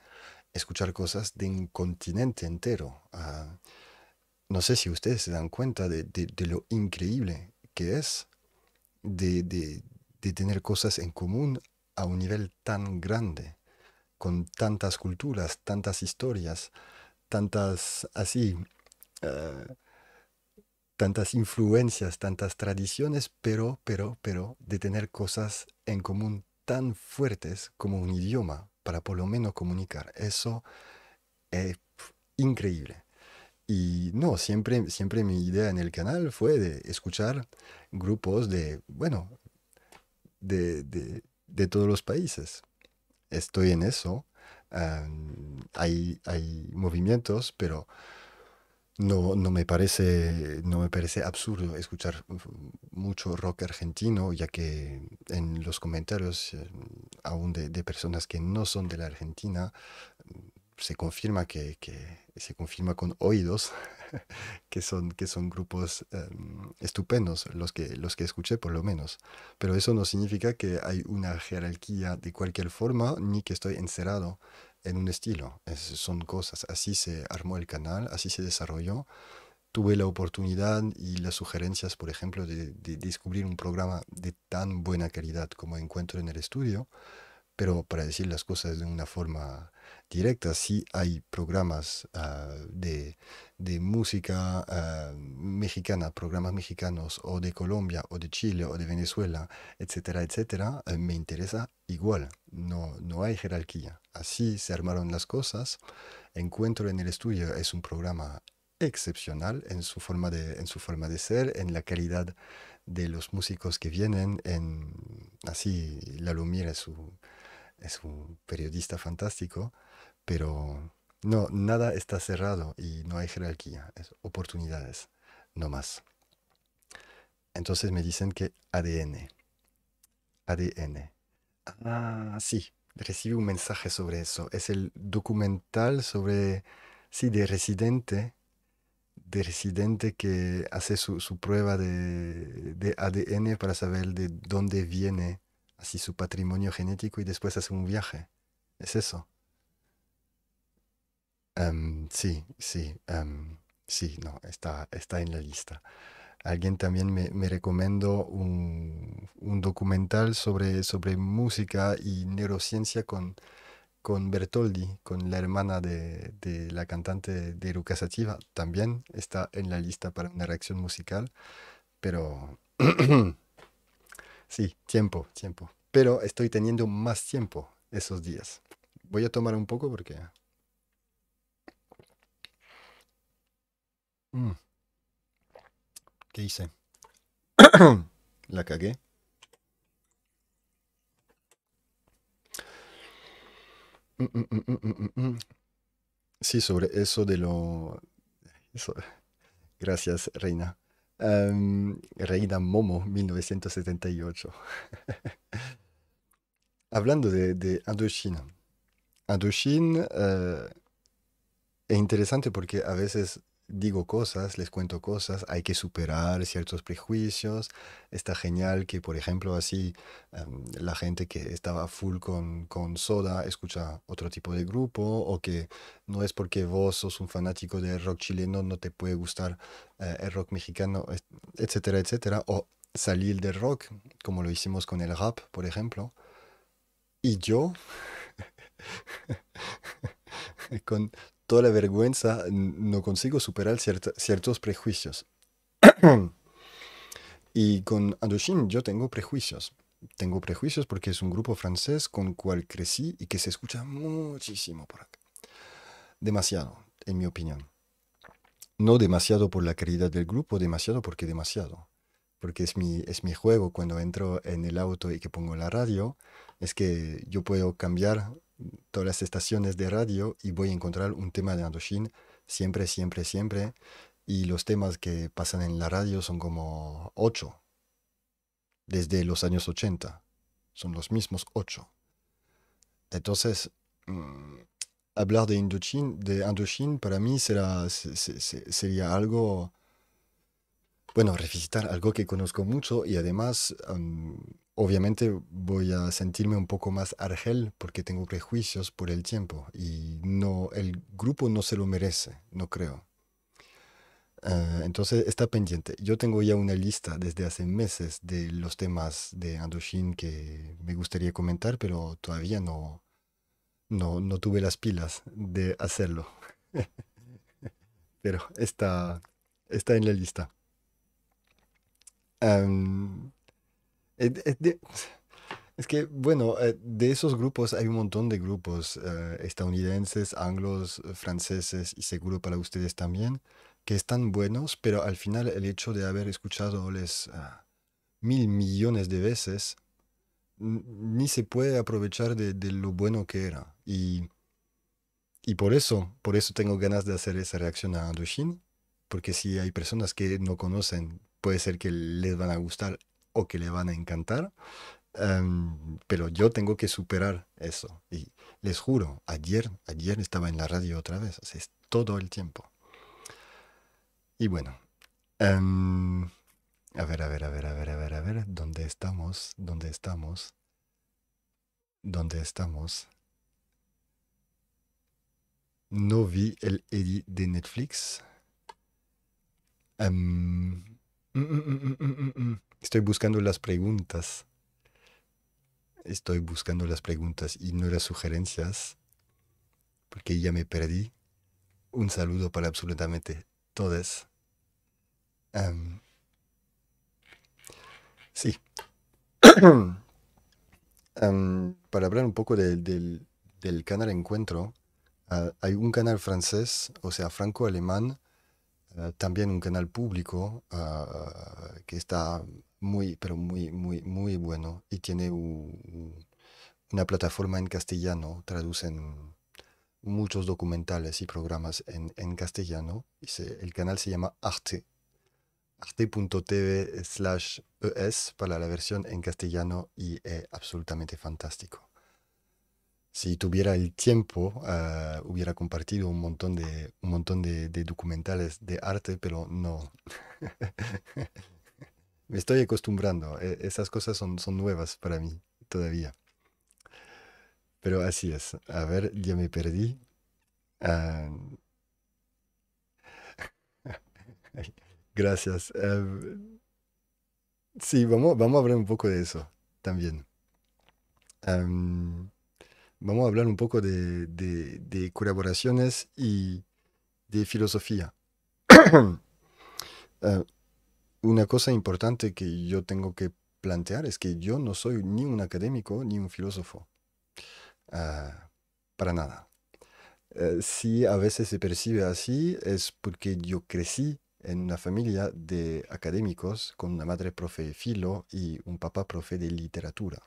escuchar cosas de un continente entero. Ah, no sé si ustedes se dan cuenta de, lo increíble que es de, tener cosas en común a un nivel tan grande, con tantas culturas, tantas historias, tantas así. Ah, tantas influencias, tantas tradiciones, pero, pero, pero, de tener cosas en común tan fuertes como un idioma para por lo menos comunicar. Eso es increíble. Y no, siempre, siempre mi idea en el canal fue de escuchar grupos de, bueno, de, todos los países. Estoy en eso. hay, hay movimientos, pero no, me parece, absurdo escuchar mucho rock argentino, ya que en los comentarios, eh, aún de, personas que no son de la Argentina, se confirma que, se confirma con oídos que son, grupos eh, estupendos los que, los que escuché por lo menos. Pero eso no significa que hay una jerarquía de cualquier forma ni que estoy encerrado en un estilo. son cosas. Así se armó el canal, así se desarrolló. Tuve la oportunidad y las sugerencias, por ejemplo, de descubrir un programa de tan buena calidad como encuentro en el estudio, pero para decir las cosas de una forma directa. si hay programas ah, de, música ah, mexicana, programas mexicanos o de Colombia o de Chile o de Venezuela, etcétera, etcétera, eh, me interesa igual. No, no hay jerarquía. Así se armaron las cosas. Encuentro en el estudio es un programa excepcional en su forma de, en su forma de ser, en la calidad de los músicos que vienen, en así la Lumière es su es un periodista fantástico, pero no, nada está cerrado y no hay jerarquía, es oportunidades, no más. Entonces me dicen que ADN. ADN. Ah, sí, recibí un mensaje sobre eso. Es el documental sobre, sí, de residente, de residente que hace su, prueba de, de, ADN para saber de dónde viene así su patrimonio genético y después hace un viaje. Es eso. Em, sí, sí, em, sí, no, está, está en la lista. Alguien también me, me recomendó un, documental sobre, sobre música y neurociencia con, con Bertoldi, con la hermana de, la cantante de Lucas Sativa. También está en la lista para una reacción musical, pero Sí, tiempo, tiempo. Pero estoy teniendo más tiempo esos días. Voy a tomar un poco porque... Mm. ¿Qué hice? La cagué. Mm, mm, sí, sobre eso de lo... Gracias, Reina. Reina Momo, 1978. Hablando de, de, Indochina. Indochina eh, es interesante porque a veces digo cosas, les cuento cosas, hay que superar ciertos prejuicios. Está genial que, por ejemplo, así em, la gente que estaba full con, con Soda escucha otro tipo de grupo o que no es porque vos sos un fanático del rock chileno, no te puede gustar eh, el rock mexicano, etcétera, etcétera. O salir del rock, como lo hicimos con el rap, por ejemplo. Y yo... con toda la vergüenza, no consigo superar ciertos prejuicios. y con Andochine, yo tengo prejuicios. Tengo prejuicios porque es un grupo francés con cual crecí y que se escucha muchísimo por acá. Demasiado, en mi opinión. No demasiado por la calidad del grupo, demasiado porque demasiado. Porque es mi, es mi juego cuando entro en el auto y que pongo la radio, es que yo puedo cambiar todas las estaciones de radio y voy a encontrar un tema de Indochine, siempre, siempre, siempre. Y los temas que pasan en la radio son como ocho, desde los años 80. Son los mismos ocho. Entonces, mm, hablar de Indochine, de Indochine para mí será, sería algo, bueno, revisitar algo que conozco mucho y además obviamente voy a sentirme un poco más argel porque tengo prejuicios por el tiempo y no el grupo no se lo merece, no creo. Ah, entonces está pendiente. Yo tengo ya una lista desde hace meses de los temas de Andoshin que me gustaría comentar, pero todavía no, no, tuve las pilas de hacerlo. pero está, está en la lista. Eh, eh, es que, bueno, eh, de esos grupos hay un montón de grupos estadounidenses, anglos, franceses y seguro para ustedes también, que están buenos, pero al final el hecho de haber escuchado les ah, mil millones de veces, ni se puede aprovechar de, lo bueno que era. Y, y, por eso, por eso tengo ganas de hacer esa reacción a Indochine, porque si hay personas que no conocen, puede ser que les van a gustar o que le van a encantar, em, pero yo tengo que superar eso. Y les juro, ayer, ayer estaba en la radio otra vez, es todo el tiempo. Y bueno, em, a ver, a ver, a ver, a ver, a ver, a ver, ¿dónde estamos? ¿Dónde estamos? ¿Dónde estamos? No vi el edit de Netflix. Em, mm, mm, mm, Estoy buscando las preguntas. Estoy buscando las preguntas y no las sugerencias, porque ya me perdí. Un saludo para absolutamente todas. sí. para hablar un poco del canal Encuentro, ah, hay un canal francés, o sea, franco-alemán, ah, también un canal público ah, que está muy, pero muy, muy, muy bueno. Y tiene una plataforma en castellano, traducen muchos documentales y programas en, castellano. el canal se llama Arte. Arte.tv slash ES para la versión en castellano y es eh, absolutamente fantástico. Si tuviera el tiempo, ah, hubiera compartido un montón de, un montón de, de documentales de arte, pero no. Me estoy acostumbrando. E, esas cosas son, son nuevas para mí todavía. Pero así es. A ver, ya me perdí. Ah, gracias. Ah, sí, vamos, vamos a hablar un poco de eso también. Ah, vamos a hablar un poco de, colaboraciones y de filosofía. una cosa importante que yo tengo que plantear es que yo no soy ni un académico ni un filósofo. Ah, para nada. Eh, si a veces se percibe así es porque yo crecí en una familia de académicos con una madre profe de filo y un papá profe de literatura.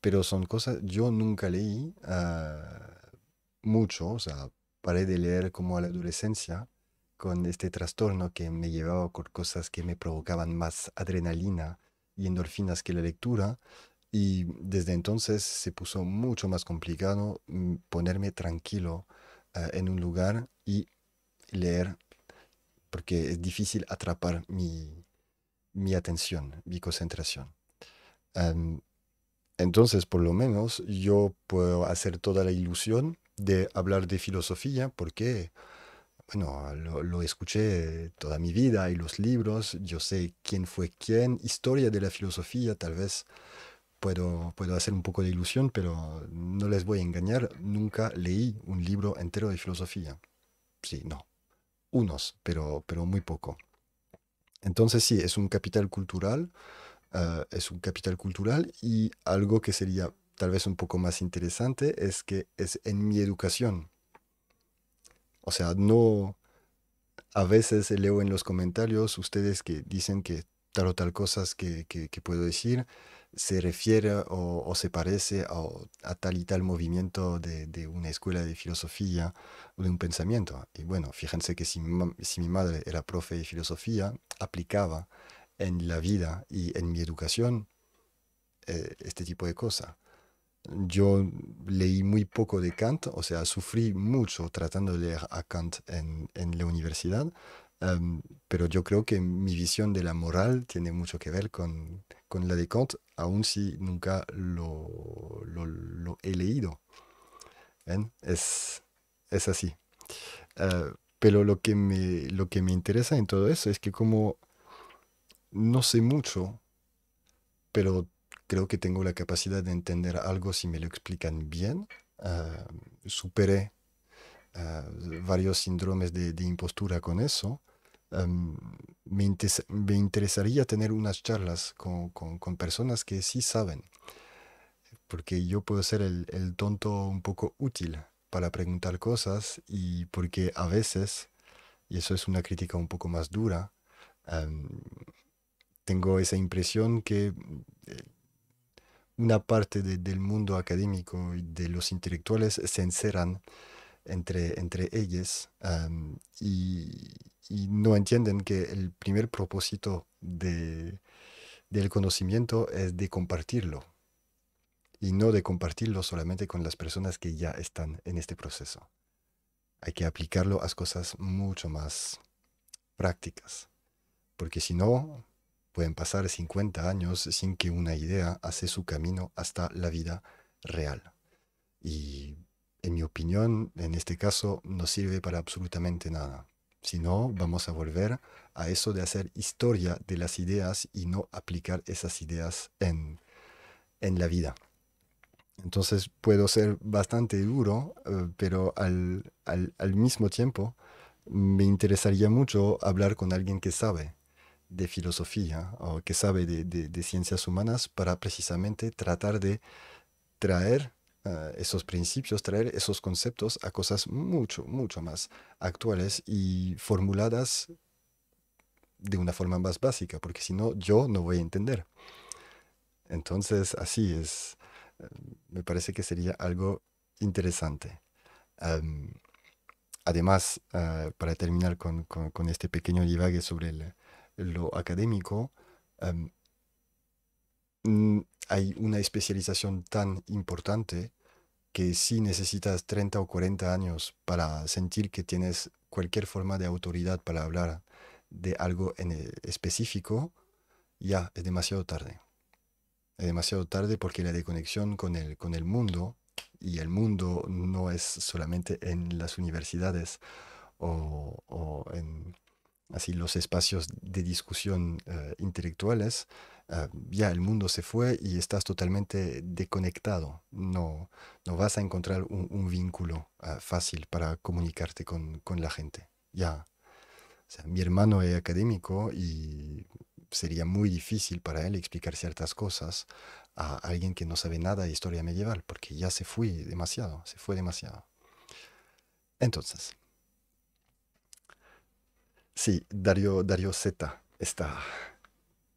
Pero son cosas, yo nunca leí ah, mucho, o sea, paré de leer como a la adolescencia con este trastorno que me llevaba con cosas que me provocaban más adrenalina y endorfinas que la lectura. Y desde entonces se puso mucho más complicado mm, ponerme tranquilo ah, en un lugar y leer, porque es difícil atrapar mi, atención, mi concentración. entonces, por lo menos, yo puedo hacer toda la ilusión de hablar de filosofía, porque bueno, lo, escuché toda mi vida y los libros, yo sé quién fue quién, historia de la filosofía, tal vez puedo, puedo hacer un poco de ilusión, pero no les voy a engañar, nunca leí un libro entero de filosofía. Sí, no, unos, pero, pero muy poco. Entonces sí, es un capital cultural, eh, es un capital cultural y algo que sería tal vez un poco más interesante es que es en mi educación o sea, no... A veces leo en los comentarios ustedes que dicen que tal o tal cosas que, que, puedo decir se refiere o, se parece a, tal y tal movimiento de, de, una escuela de filosofía o de un pensamiento. Y bueno, fíjense que si, si mi madre era profe de filosofía, aplicaba en la vida y en mi educación eh, este tipo de cosas yo leí muy poco de Kant, o sea, sufrí mucho tratando de leer a Kant en, en la universidad, em, pero yo creo que mi visión de la moral tiene mucho que ver con, con la de Kant, aun si nunca lo, lo, he leído. Es, así. Eh, pero lo que, me, lo que me interesa en todo eso es que como no sé mucho, pero creo que tengo la capacidad de entender algo si me lo explican bien. Ah, superé ah, varios síndromes de, impostura con eso. me, interesaría tener unas charlas con, personas que sí saben, porque yo puedo ser el, tonto un poco útil para preguntar cosas y porque a veces, y eso es una crítica un poco más dura, tengo esa impresión que eh, una parte del mundo académico y de los intelectuales se encerran entre, entre ellas y, no entienden que el primer propósito de, del conocimiento es de compartirlo y no de compartirlo solamente con las personas que ya están en este proceso. Hay que aplicarlo a cosas mucho más prácticas, porque si no, Pueden pasar 50 años sin que una idea hace su camino hasta la vida real. Y en mi opinión, en este caso, no sirve para absolutamente nada. Si no, vamos a volver a eso de hacer historia de las ideas y no aplicar esas ideas en, la vida. Entonces puedo ser bastante duro, eh, pero al mismo tiempo me interesaría mucho hablar con alguien que sabe, de filosofía o que sabe de, ciencias humanas para precisamente tratar de traer eh, esos principios, traer esos conceptos a cosas mucho, mucho más actuales y formuladas de una forma más básica, porque si no, yo no voy a entender. Entonces, así es. Eh, me parece que sería algo interesante. Em, además, eh, para terminar con, este pequeño divague sobre el, lo académico, em, mm, hay una especialización tan importante que si necesitas 30 o 40 años para sentir que tienes cualquier forma de autoridad para hablar de algo en eh, específico, ya es demasiado tarde. Es demasiado tarde porque la desconexión con el, con el mundo, y el mundo no es solamente en las universidades o, o en así los espacios de discusión eh, intelectuales, eh, ya el mundo se fue y estás totalmente desconectado. No, no vas a encontrar un, vínculo eh, fácil para comunicarte con, la gente. Ya, mi hermano es académico y sería muy difícil para él explicar ciertas cosas a alguien que no sabe nada de historia medieval, porque ya se fue demasiado, se fue demasiado. Entonces, Sí, Dario, Dario Z está,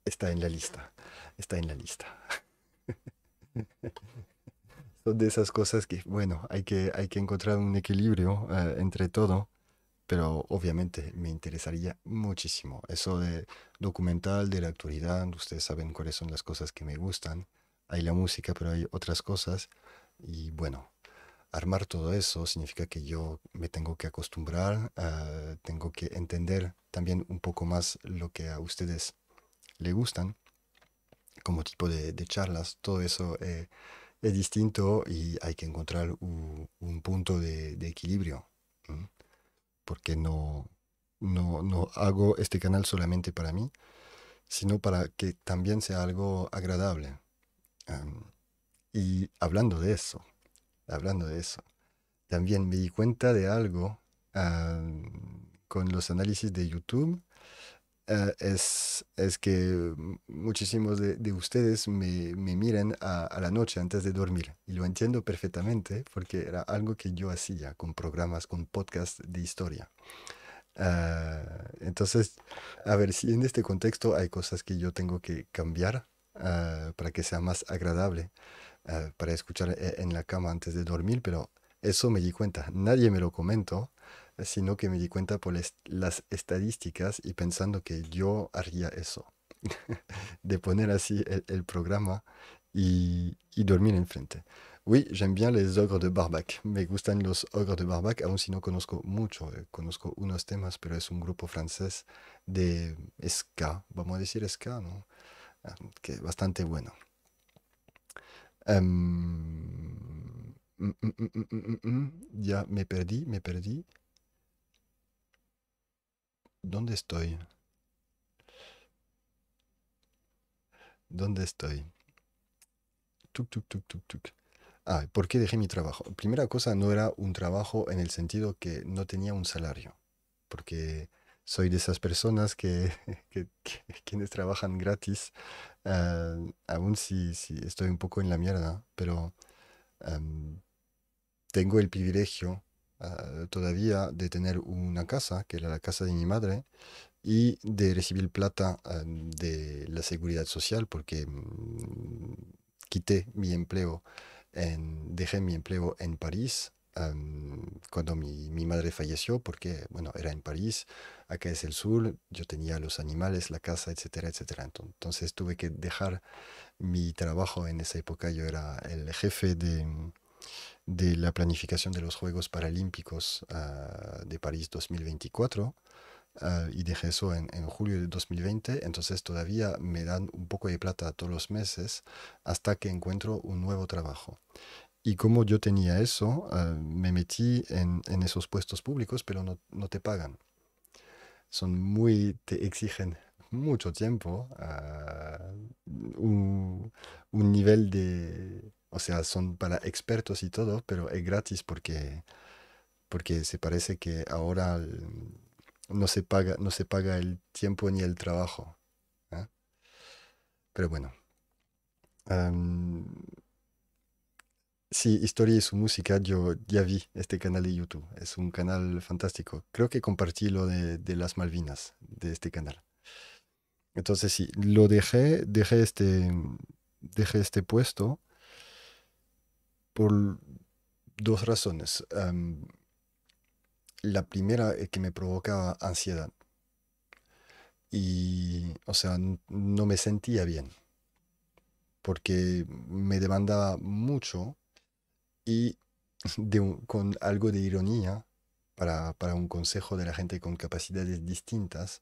está en la lista. Está en la lista. Son de esas cosas que, bueno, hay que, hay que encontrar un equilibrio eh, entre todo, pero obviamente me interesaría muchísimo eso de documental, de la actualidad, ustedes saben cuáles son las cosas que me gustan, hay la música, pero hay otras cosas, y bueno, armar todo eso significa que yo me tengo que acostumbrar, ah, tengo que entender también un poco más lo que a ustedes le gustan como tipo de, charlas. Todo eso eh, es distinto y hay que encontrar un, punto de, equilibrio. Porque no, no, no hago este canal solamente para mí, sino para que también sea algo agradable. y hablando de eso, hablando de eso, también me di cuenta de algo ah, con los análisis de YouTube. Ah, es, que muchísimos de, ustedes me, me miran a, la noche antes de dormir y lo entiendo perfectamente porque era algo que yo hacía con programas, con podcasts de historia. Ah, entonces, a ver si en este contexto hay cosas que yo tengo que cambiar para que sea más agradable para escuchar eh, en la cama antes de dormir, pero eso me di cuenta. Nadie me lo comentó, sino que me di cuenta por las estadísticas y pensando que yo haría eso, de poner así el, programa y, y, dormir enfrente. Oui, j'aime bien les ogres de Barbac. Me gustan los ogres de Barbac, aun si no conozco mucho. Eh, conozco unos temas, pero es un grupo francés de ska, vamos a decir ska, ¿no? Ah, que es bastante bueno. Em, mm, mm, mm, ya me perdí, me perdí. ¿Dónde estoy? ¿Dónde estoy? Ah, ¿por qué dejé mi trabajo? Primera cosa, no era un trabajo en el sentido que no tenía un salario, porque soy de esas personas que, quienes trabajan gratis, eh, aún si, estoy un poco en la mierda, pero em, tengo el privilegio eh, todavía de tener una casa, que era la casa de mi madre, y de recibir plata em, de la seguridad social, porque mm, quité mi empleo, dejé mi empleo en París cuando mi, mi, madre falleció, porque, bueno, era en París, acá es el sur, yo tenía los animales, la casa, etcétera, etcétera. Entonces tuve que dejar mi trabajo en esa época, yo era el jefe de, de la planificación de los Juegos Paralímpicos ah, de París 2024. Ah, y dejé eso en, en, julio de 2020, entonces todavía me dan un poco de plata todos los meses hasta que encuentro un nuevo trabajo. Y como yo tenía eso, ah, me metí en, esos puestos públicos, pero no, te pagan. Son muy, te exigen mucho tiempo, ah, un, nivel de, o sea, son para expertos y todo, pero es gratis porque, porque se parece que ahora no se paga, no se paga el tiempo ni el trabajo. ¿ah? Pero bueno. Sí, Historia y su música, yo ya vi este canal de YouTube. Es un canal fantástico. Creo que compartí lo de, las Malvinas de este canal. Entonces sí, lo dejé, dejé este, dejé este puesto por dos razones. la primera es eh, que me provocaba ansiedad. Y, o sea, no me sentía bien. Porque me demandaba mucho y con algo de ironía para, un consejo de la gente con capacidades distintas,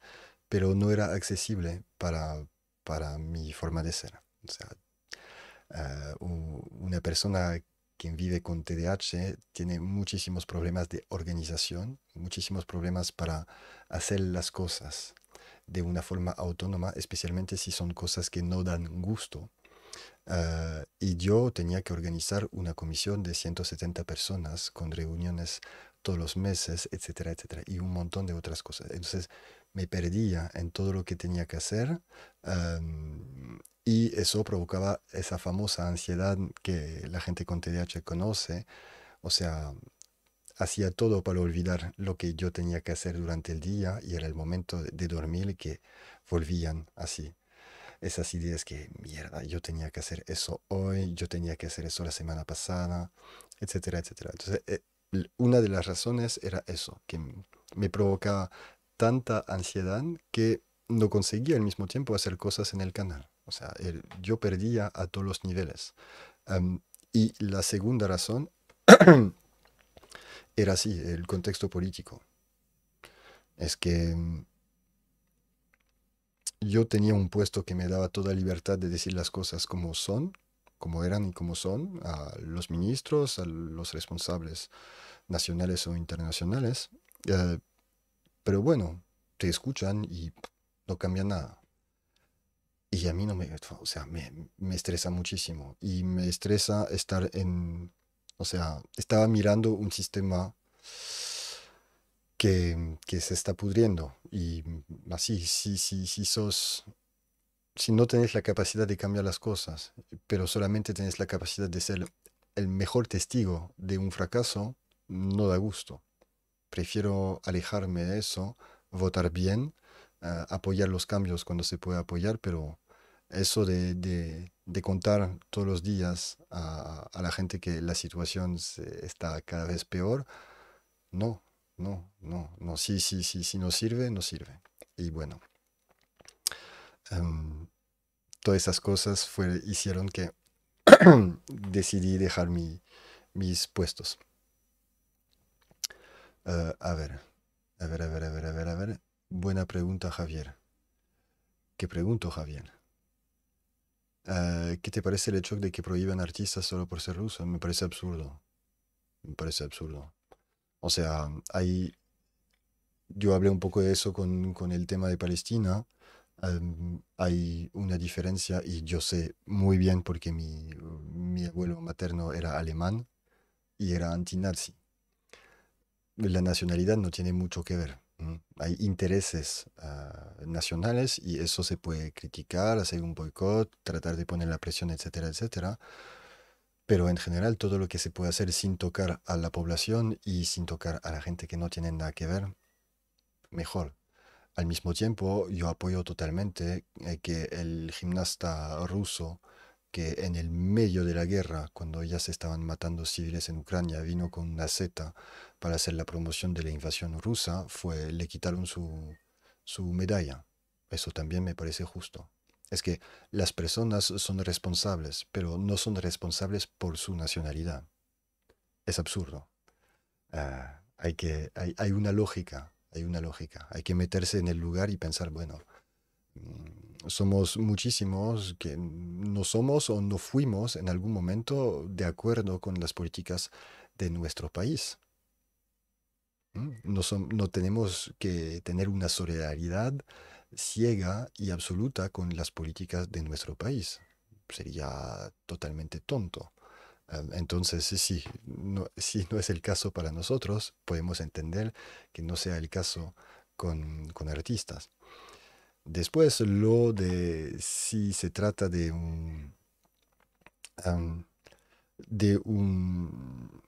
pero no era accesible para, mi forma de ser. Eh, una persona que vive con TDAH tiene muchísimos problemas de organización, muchísimos problemas para hacer las cosas de una forma autónoma, especialmente si son cosas que no dan gusto Ah, y yo tenía que organizar una comisión de 170 personas con reuniones todos los meses, etcétera, etcétera, y un montón de otras cosas. Entonces me perdía en todo lo que tenía que hacer y eso provocaba esa famosa ansiedad que la gente con TDAH conoce. O sea, hacía todo para olvidar lo que yo tenía que hacer durante el día y era el momento de dormir que volvían así esas ideas que, mierda, yo tenía que hacer eso hoy, yo tenía que hacer eso la semana pasada, etcétera, etcétera. Entonces, eh, una de las razones era eso, que me provocaba tanta ansiedad que no conseguía al mismo tiempo hacer cosas en el canal. O sea, yo perdía a todos los niveles. y la segunda razón era así, el contexto político. Es que mm, yo tenía un puesto que me daba toda libertad de decir las cosas como son, como eran y como son, a los ministros, a los responsables nacionales o internacionales. Eh, pero bueno, te escuchan y no cambia nada. Y a mí no me, o sea, me, me estresa muchísimo. Y me estresa estar en, o sea, estaba mirando un sistema que, se está pudriendo. Y así, si, sos, si no tenés la capacidad de cambiar las cosas, pero solamente tenés la capacidad de ser el mejor testigo de un fracaso, no da gusto. Prefiero alejarme de eso, votar bien, ah, apoyar los cambios cuando se puede apoyar, pero eso de, contar todos los días a, la gente que la situación está cada vez peor, no, no, no, no, sí, sí, sí, sí, no sirve, no sirve. Y bueno, em, todas esas cosas hicieron que decidí dejar mis puestos. Eh, a ver, a ver, a ver, a ver, a ver, a ver. Buena pregunta, Javier. ¿Qué pregunto, Javier? Eh, ¿Qué te parece el hecho de que prohíban artistas solo por ser rusos? Me parece absurdo. Me parece absurdo. O sea, yo hablé un poco de eso con, con el tema de Palestina. hay una diferencia y yo sé muy bien porque mi, mi abuelo materno era alemán y era antinazi. La nacionalidad no tiene mucho que ver. Hay intereses ah, nacionales y eso se puede criticar, hacer un boicot, tratar de poner la presión, etcétera, etcétera pero en general todo lo que se puede hacer sin tocar a la población y sin tocar a la gente que no tiene nada que ver, mejor. Al mismo tiempo, yo apoyo totalmente eh, que el gimnasta ruso que en el medio de la guerra, cuando ya se estaban matando civiles en Ucrania, vino con una Z para hacer la promoción de la invasión rusa, fue le quitaron su medalla. Eso también me parece justo es que las personas son responsables, pero no son responsables por su nacionalidad. Es absurdo. Ah, hay, que, hay, una lógica, hay una lógica. Hay que meterse en el lugar y pensar, bueno, mm, somos muchísimos que no somos o no fuimos en algún momento de acuerdo con las políticas de nuestro país. Mm, no, no tenemos que tener una solidaridad ciega y absoluta con las políticas de nuestro país. Sería totalmente tonto. Entonces, sí, si no es el caso para nosotros, podemos entender que no sea el caso con, artistas. Después, lo de si se trata de un, de un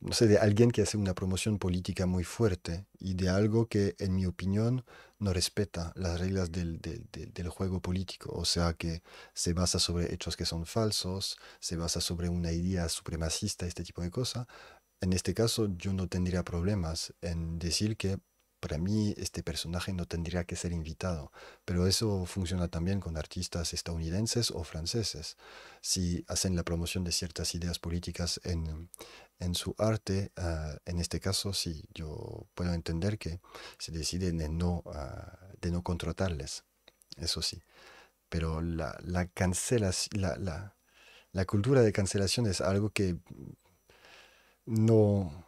no sé, de alguien que hace una promoción política muy fuerte y de algo que, en mi opinión, no respeta las reglas del, juego político. O sea, que se basa sobre hechos que son falsos, se basa sobre una idea supremacista, este tipo de cosas. En este caso, yo no tendría problemas en decir que para mí este personaje no tendría que ser invitado, pero eso funciona también con artistas estadounidenses o franceses. Si hacen la promoción de ciertas ideas políticas en, en su arte, ah, en este caso sí, yo puedo entender que se deciden de no, ah, de no contratarles, eso sí. Pero la, la la, la, la cultura de cancelación es algo que no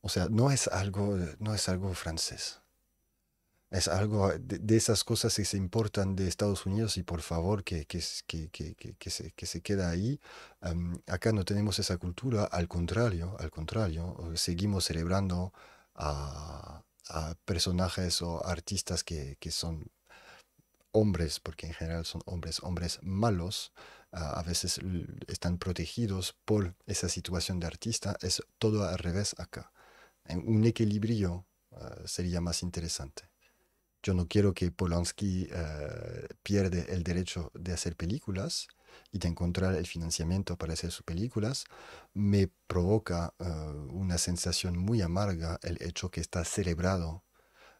o sea, no es algo, no es algo francés. Es algo de, esas cosas que se importan de Estados Unidos y por favor que, que, que, se, se, queda ahí. acá no tenemos esa cultura, al contrario, al contrario, seguimos celebrando a, personajes o artistas que, son hombres, porque en general son hombres, hombres malos, a veces están protegidos por esa situación de artista, es todo al revés acá un equilibrio eh, sería más interesante. Yo no quiero que Polanski eh, pierda el derecho de hacer películas y de encontrar el financiamiento para hacer sus películas. Me provoca eh, una sensación muy amarga el hecho que está celebrado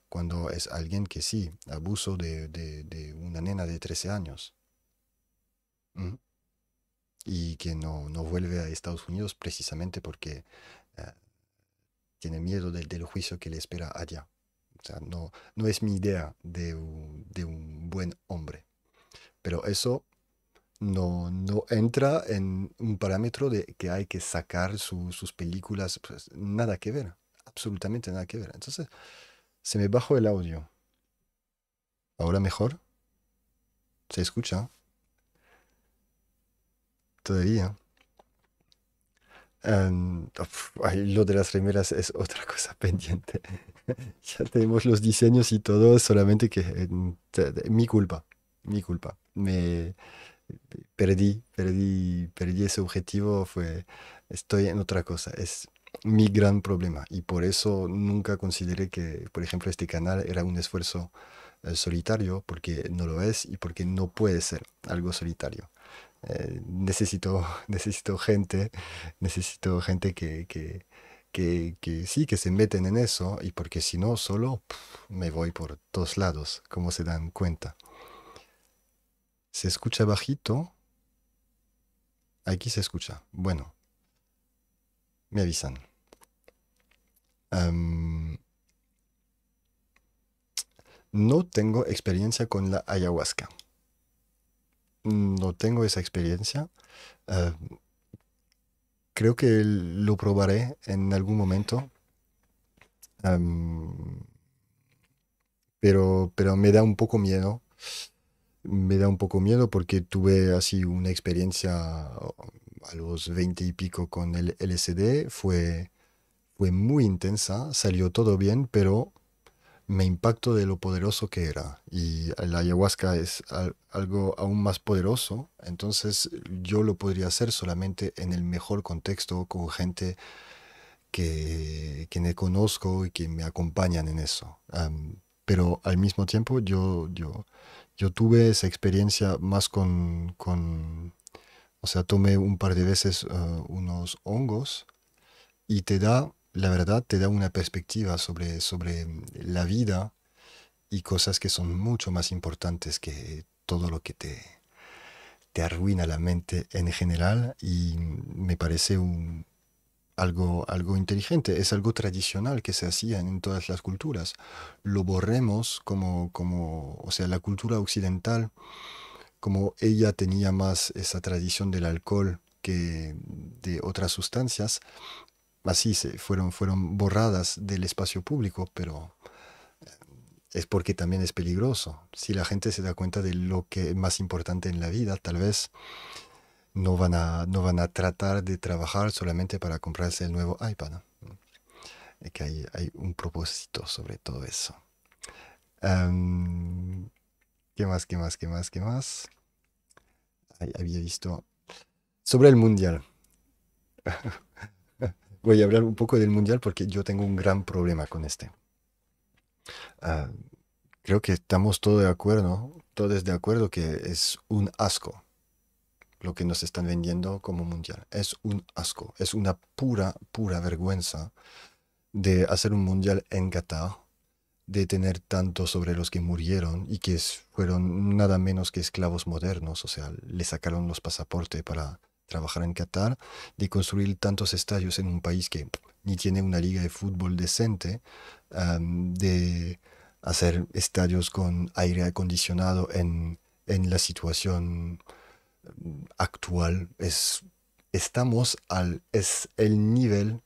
cuando es alguien que sí, abuso de, una nena de 13 años. Mm. Y que no, no, vuelve a Estados Unidos precisamente porque tiene miedo del, juicio que le espera allá. O sea, no, no es mi idea de un, buen hombre. Pero eso no, no entra en un parámetro de que hay que sacar sus películas, pues, nada que ver, absolutamente nada que ver. Entonces, se me bajó el audio. ¿Ahora mejor? ¿Se escucha? Todavía lo de las remeras es otra cosa pendiente. ya tenemos los diseños y todo, solamente que eh, mi culpa, mi culpa. Me perdí, perdí, perdí ese objetivo. Fue, estoy en otra cosa. Es mi gran problema y por eso nunca consideré que, por ejemplo, este canal era un esfuerzo eh, solitario, porque no lo es y porque no puede ser algo solitario. Eh, necesito, necesito gente, necesito gente que, sí, que se meten en eso, y porque si no, solo me voy por todos lados, como se dan cuenta. ¿Se escucha bajito? Aquí se escucha. Bueno, me avisan. no tengo experiencia con la ayahuasca no tengo esa experiencia. Eh, creo que lo probaré en algún momento. Em, pero, pero me da un poco miedo. Me da un poco miedo porque tuve así una experiencia oh, a los 20 y pico con el LSD. Fue, fue muy intensa, salió todo bien, pero me impactó de lo poderoso que era. Y la ayahuasca es algo aún más poderoso, entonces yo lo podría hacer solamente en el mejor contexto, con gente que, que me conozco y que me acompañan en eso. pero al mismo tiempo yo, yo, yo tuve esa experiencia más con, con o sea, tomé un par de veces eh, unos hongos y te da la verdad te da una perspectiva sobre, sobre la vida y cosas que son mucho más importantes que todo lo que te, te arruina la mente en general y me parece algo, algo inteligente, es algo tradicional que se hacía en todas las culturas. Lo borremos como, como o sea, la cultura occidental, como ella tenía más esa tradición del alcohol que de otras sustancias, así se fueron, fueron borradas del espacio público, pero eh, es porque también es peligroso. Si la gente se da cuenta de lo que es más importante en la vida, tal vez no van a, no van a tratar de trabajar solamente para comprarse el nuevo iPad. Es que hay, hay, un propósito sobre todo eso. Em, ¿Qué más, qué más, qué más, qué más? había visto sobre el mundial. voy a hablar un poco del mundial porque yo tengo un gran problema con este. Ah, creo que estamos todos de acuerdo, todos de acuerdo que es un asco lo que nos están vendiendo como mundial. Es un asco, es una pura, pura vergüenza de hacer un mundial en Qatar, de tener tanto sobre los que murieron y que fueron nada menos que esclavos modernos, o sea, le sacaron los pasaportes para trabajar en Qatar, de construir tantos estadios en un país que ni tiene una liga de fútbol decente, de hacer estadios con aire acondicionado en, la situación mm, actual. Es, estamos al es el nivel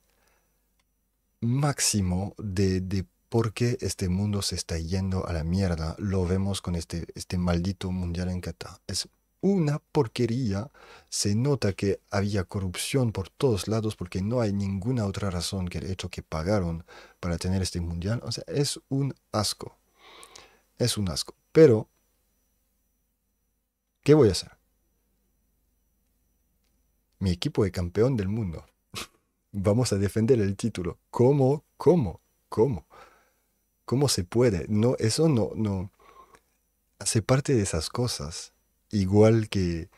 máximo de, por qué este mundo se está yendo a la mierda. Lo vemos con este, este maldito mundial en Qatar. Es una porquería. Se nota que había corrupción por todos lados porque no hay ninguna otra razón que el hecho que pagaron para tener este mundial. O sea, es un asco. Es un asco. Pero, ¿qué voy a hacer? Mi equipo de campeón del mundo. Vamos a defender el título. ¿Cómo? ¿Cómo? ¿Cómo? ¿Cómo se puede? No, eso no, no. Hace parte de esas cosas igual que,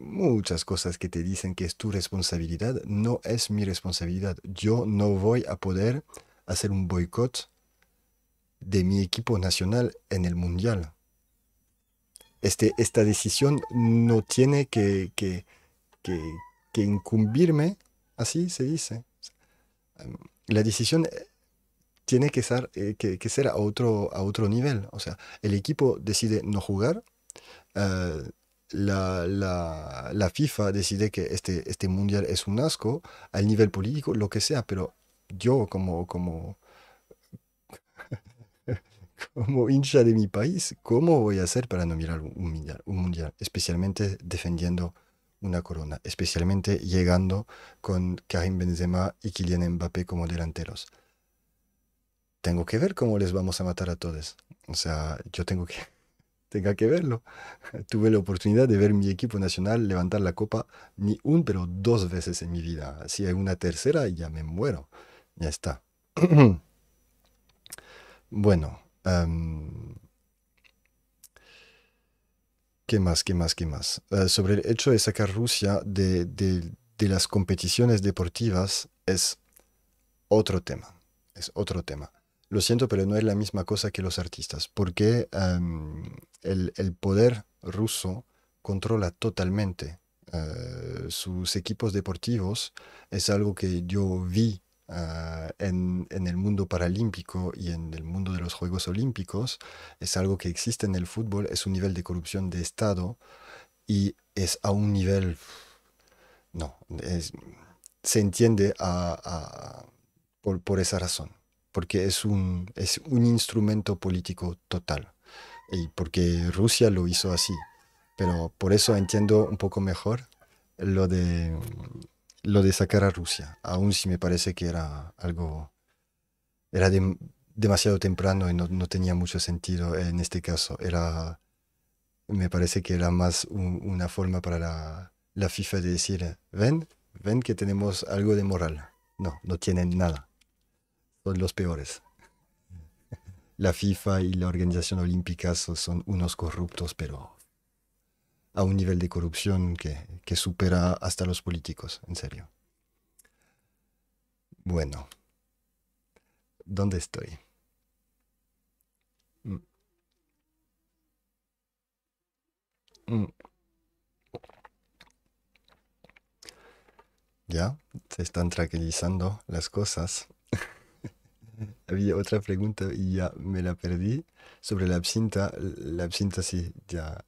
muchas cosas que te dicen que es tu responsabilidad, no es mi responsabilidad. Yo no voy a poder hacer un boicot de mi equipo nacional en el mundial. Este, esta decisión no tiene que, que, incumbirme, así se dice. La decisión eh, tiene que eh, ser, que a, otro, a otro nivel. O sea, el equipo decide no jugar, eh, la, la, la, FIFA decide que este, este mundial es un asco, al nivel político, lo que sea, pero yo como, como, como hincha de mi país, ¿cómo voy a hacer para no mirar un mundial, un mundial? Especialmente defendiendo una corona, especialmente llegando con Karim Benzema y Kylian Mbappé como delanteros. Tengo que ver cómo les vamos a matar a todos. O sea, yo tengo que tenga que verlo. Tuve la oportunidad de ver mi equipo nacional levantar la copa ni un, pero dos veces en mi vida. Si hay una tercera, ya me muero. Ya está. bueno. ¿Qué más? ¿Qué más? ¿Qué más? Eh, sobre el hecho de sacar Rusia de las competiciones deportivas es otro tema. Es otro tema. Lo siento, pero no es la misma cosa que los artistas, porque em, el, poder ruso controla totalmente eh, sus equipos deportivos. Es algo que yo vi eh, en, el mundo paralímpico y en el mundo de los Juegos Olímpicos es algo que existe en el fútbol, es un nivel de corrupción de Estado y es a un nivel, no, se entiende por esa razón porque es un, es un instrumento político total y porque Rusia lo hizo así. Pero por eso entiendo un poco mejor lo de, lo de sacar a Rusia, aún si me parece que era algo, era demasiado temprano y no, tenía mucho sentido en este caso. Era, me parece que era más una forma para la, la FIFA de decir, ven, ven que tenemos algo de moral. No, no tienen nada son los peores. La FIFA y la Organización Olímpica son unos corruptos, pero a un nivel de corrupción que, supera hasta los políticos, en serio. Bueno, ¿dónde estoy? Mm. Mm. Ya, se están tranquilizando las cosas. Había otra pregunta y ya me la perdí. Sobre la absinta, la absinta sí, ya.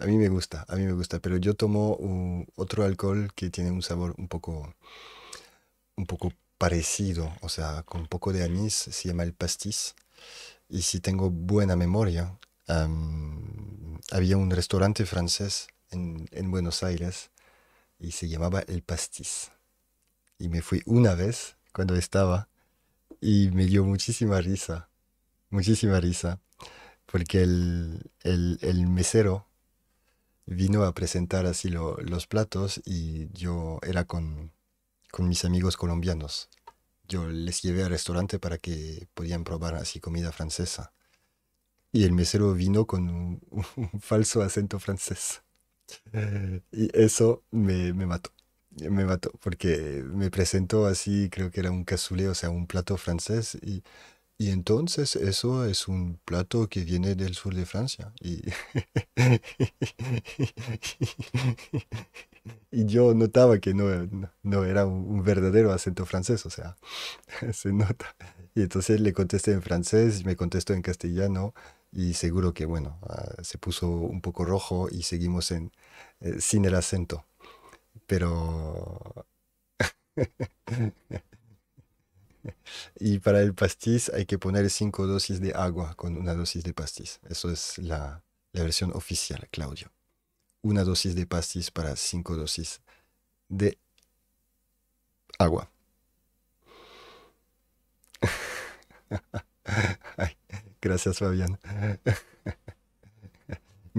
A mí me gusta, a mí me gusta, pero yo tomo otro alcohol que tiene un sabor un poco, un poco parecido, o sea, con un poco de anís, se llama el pastis. Y si tengo buena memoria, había un restaurante francés en, en Buenos Aires y se llamaba el pastis. Y me fui una vez cuando estaba y me dio muchísima risa, muchísima risa, porque el, el, mesero vino a presentar así los platos y yo era con, con mis amigos colombianos. Yo les llevé al restaurante para que podían probar así comida francesa. Y el mesero vino con un, falso acento francés. Y eso me mató. Eh, me mató porque me presentó así, creo que era un cassoulet, o sea, un plato francés. Y, y entonces eso es un plato que viene del sur de Francia. Y, y yo notaba que no, era un, verdadero acento francés, o sea, se nota. Y entonces le contesté en francés, me contestó en castellano y seguro que, bueno, ah, se puso un poco rojo y seguimos eh, sin el acento pero... y para el pastis hay que poner cinco dosis de agua con una dosis de pastis. Eso es la, versión oficial, Claudio. Una dosis de pastis para cinco dosis de agua. gracias, Fabián.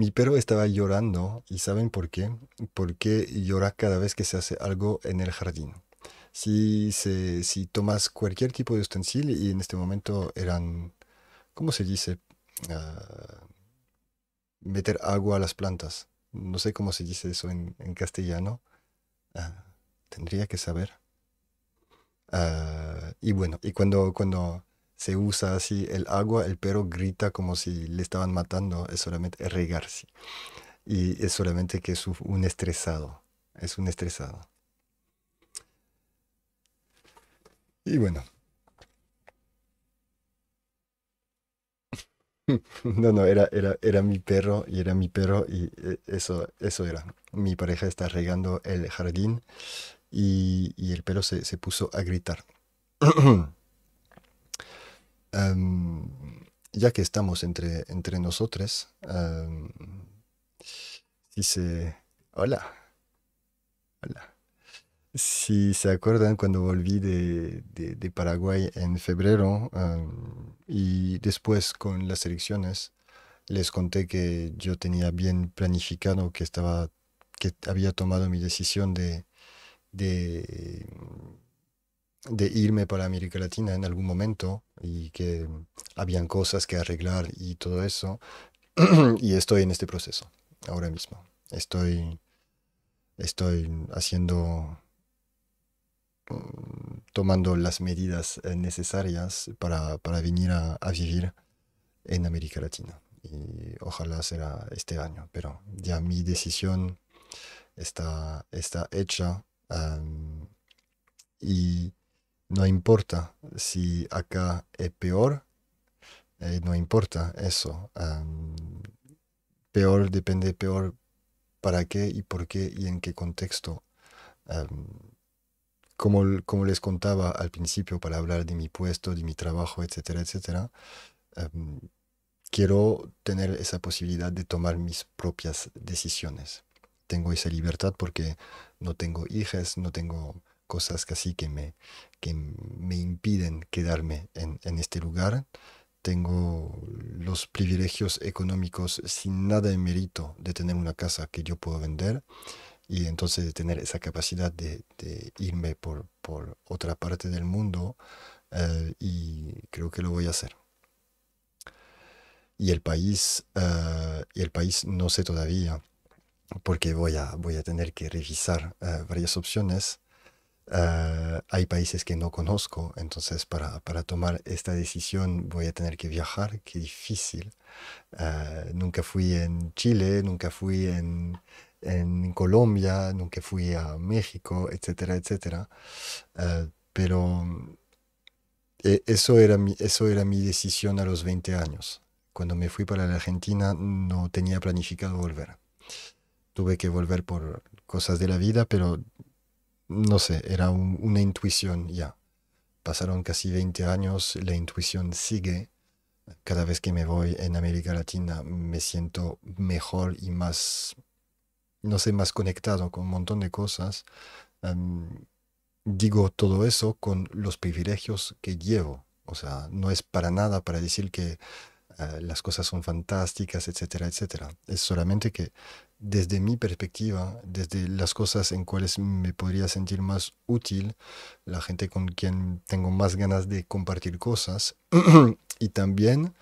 Mi perro estaba llorando y ¿saben por qué? Porque llora cada vez que se hace algo en el jardín. Si, si tomas cualquier tipo de utensilio y en este momento eran, ¿cómo se dice? Ah, meter agua a las plantas. No sé cómo se dice eso en, castellano. Ah, tendría que saber. Ah, y bueno, y cuando, cuando se usa así el agua, el perro grita como si le estaban matando, es solamente regarse. Y es solamente que es un estresado, es un estresado. Y bueno. No, no, era, era, mi perro y era mi perro y eh, eso, eso era. Mi pareja está regando el jardín y, el perro se, se puso a gritar. Em, ya que estamos entre, entre nosotros, dice, em, hola, hola. Si se acuerdan cuando volví de, Paraguay en febrero em, y después con las elecciones, les conté que yo tenía bien planificado que estaba que había tomado mi decisión de, de de irme para América Latina en algún momento y que habían cosas que arreglar y todo eso. y estoy en este proceso ahora mismo. Estoy, estoy haciendo, mm, tomando las medidas eh, necesarias para, para venir a, vivir en América Latina. Y ojalá será este año, pero ya mi decisión está, está hecha. y no importa si acá es peor, eh, no importa eso. peor depende peor para qué y por qué y en qué contexto. como, como, les contaba al principio para hablar de mi puesto, de mi trabajo, etcétera, etcétera, quiero tener esa posibilidad de tomar mis propias decisiones. Tengo esa libertad porque no tengo hijas, no tengo cosas casi que me, que me impiden quedarme en, en este lugar. Tengo los privilegios económicos sin nada de mérito de tener una casa que yo puedo vender y entonces de tener esa capacidad de, irme por, por, otra parte del mundo eh, y creo que lo voy a hacer. Y el país, eh, y el país no sé todavía, porque voy a, voy a tener que revisar eh, varias opciones Ah, hay países que no conozco, entonces para, para, tomar esta decisión voy a tener que viajar, qué difícil. Ah, nunca fui en Chile, nunca fui en, en, Colombia, nunca fui a México, etcétera, etcétera. Ah, pero eh, eso era, eso era mi decisión a los 20 años. Cuando me fui para la Argentina no tenía planificado volver. Tuve que volver por cosas de la vida, pero no sé, era una intuición ya. Pasaron casi 20 años, la intuición sigue. Cada vez que me voy en América Latina me siento mejor y más, no sé, más conectado con un montón de cosas. digo todo eso con los privilegios que llevo. O sea, no es para nada para decir que Ah, las cosas son fantásticas, etcétera, etcétera. Es solamente que desde mi perspectiva, desde las cosas en cuales me podría sentir más útil, la gente con quien tengo más ganas de compartir cosas, y también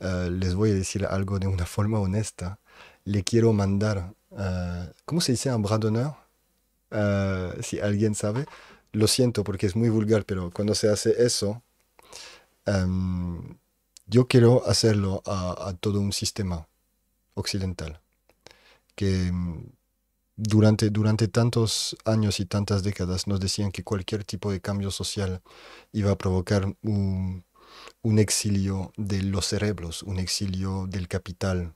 ah, les voy a decir algo de una forma honesta, le quiero mandar, ah, ¿cómo se dice? Un bras d'honneur, si alguien sabe. Lo siento porque es muy vulgar, pero cuando se hace eso, em, yo quiero hacerlo a, todo un sistema occidental que mm, durante, durante tantos años y tantas décadas nos decían que cualquier tipo de cambio social iba a provocar un, un exilio de los cerebros, un exilio del capital,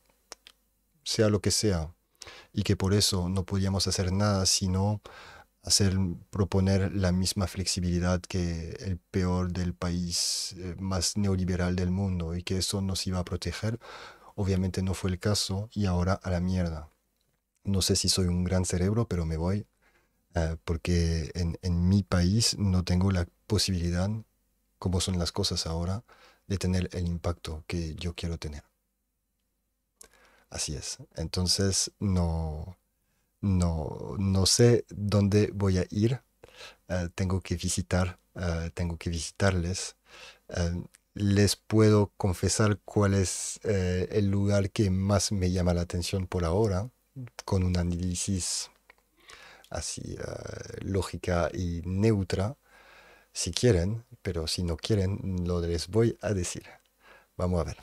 sea lo que sea, y que por eso no podíamos hacer nada sino hacer, proponer la misma flexibilidad que el peor del país eh, más neoliberal del mundo y que eso nos iba a proteger. Obviamente no fue el caso y ahora a la mierda. No sé si soy un gran cerebro, pero me voy eh, porque en mi país no tengo la posibilidad, como son las cosas ahora, de tener el impacto que yo quiero tener. Así es. Entonces no no, no sé dónde voy a ir, eh, tengo que visitar, eh, tengo que visitarles. Eh, les puedo confesar cuál es el lugar que más me llama la atención por ahora, con un análisis así lógica y neutra, si quieren, pero si no quieren, no les voy a decir. Vamos a ver.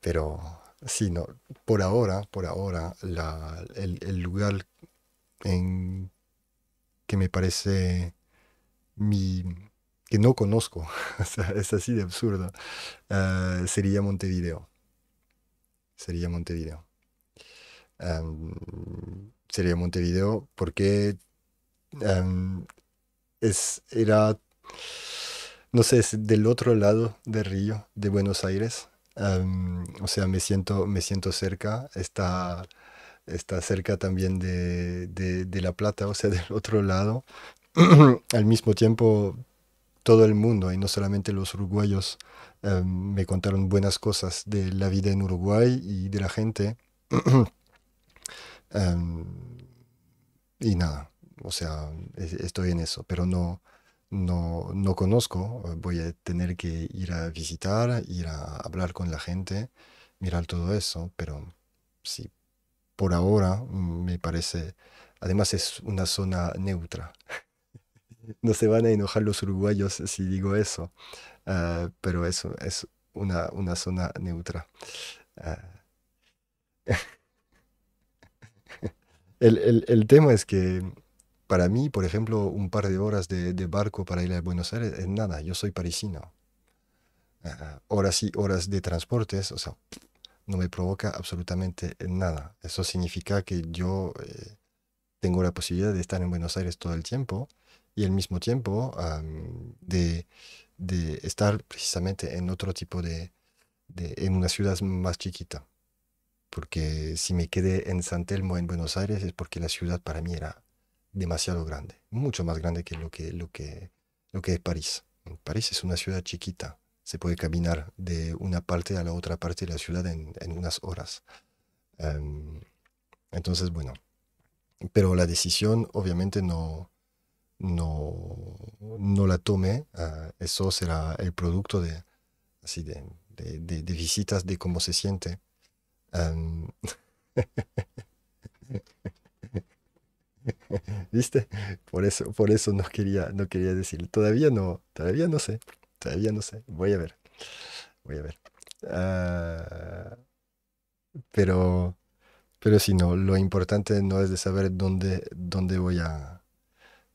pero Sí, no. Por ahora, por ahora, la, el, el, lugar en que me parece mi que no conozco, es así de absurdo, eh, sería Montevideo. Sería Montevideo. Em, sería Montevideo porque em, es, era, no sé, del otro lado del río de Buenos Aires Em, o sea, me siento, me siento cerca, está, está cerca también de, de, La Plata, o sea, del otro lado. Al mismo tiempo, todo el mundo, y no solamente los uruguayos, em, me contaron buenas cosas de la vida en Uruguay y de la gente. Em, y nada, o sea, estoy en eso, pero no, no, no conozco, eh, voy a tener que ir a visitar, ir a hablar con la gente, mirar todo eso, pero sí, por ahora me parece, además es una zona neutra. no se van a enojar los uruguayos si digo eso, eh, pero eso es una, zona neutra. Eh, el tema es que para mí, por ejemplo, un par de horas de, barco para ir a Buenos Aires es nada, yo soy parisino. Ah, horas y horas de transportes, o sea, no me provoca absolutamente nada. Eso significa que yo eh, tengo la posibilidad de estar en Buenos Aires todo el tiempo y al mismo tiempo de, estar precisamente en otro tipo de, de, en una ciudad más chiquita. Porque si me quedé en San Telmo, en Buenos Aires, es porque la ciudad para mí era demasiado grande, mucho más grande que lo que, lo que, lo que es París. París es una ciudad chiquita, se puede caminar de una parte a la otra parte de la ciudad en, unas horas. Em, entonces, bueno, pero la decisión obviamente no, no, no la tomé, ah, eso será el producto de, así de, visitas, de cómo se siente. Em, ¿Viste? Por eso, por eso no quería, no quería decir. Todavía no, todavía no sé. Todavía no sé. Voy a ver. Voy a ver. Ah, pero, pero si no, lo importante no es de saber dónde, dónde voy a,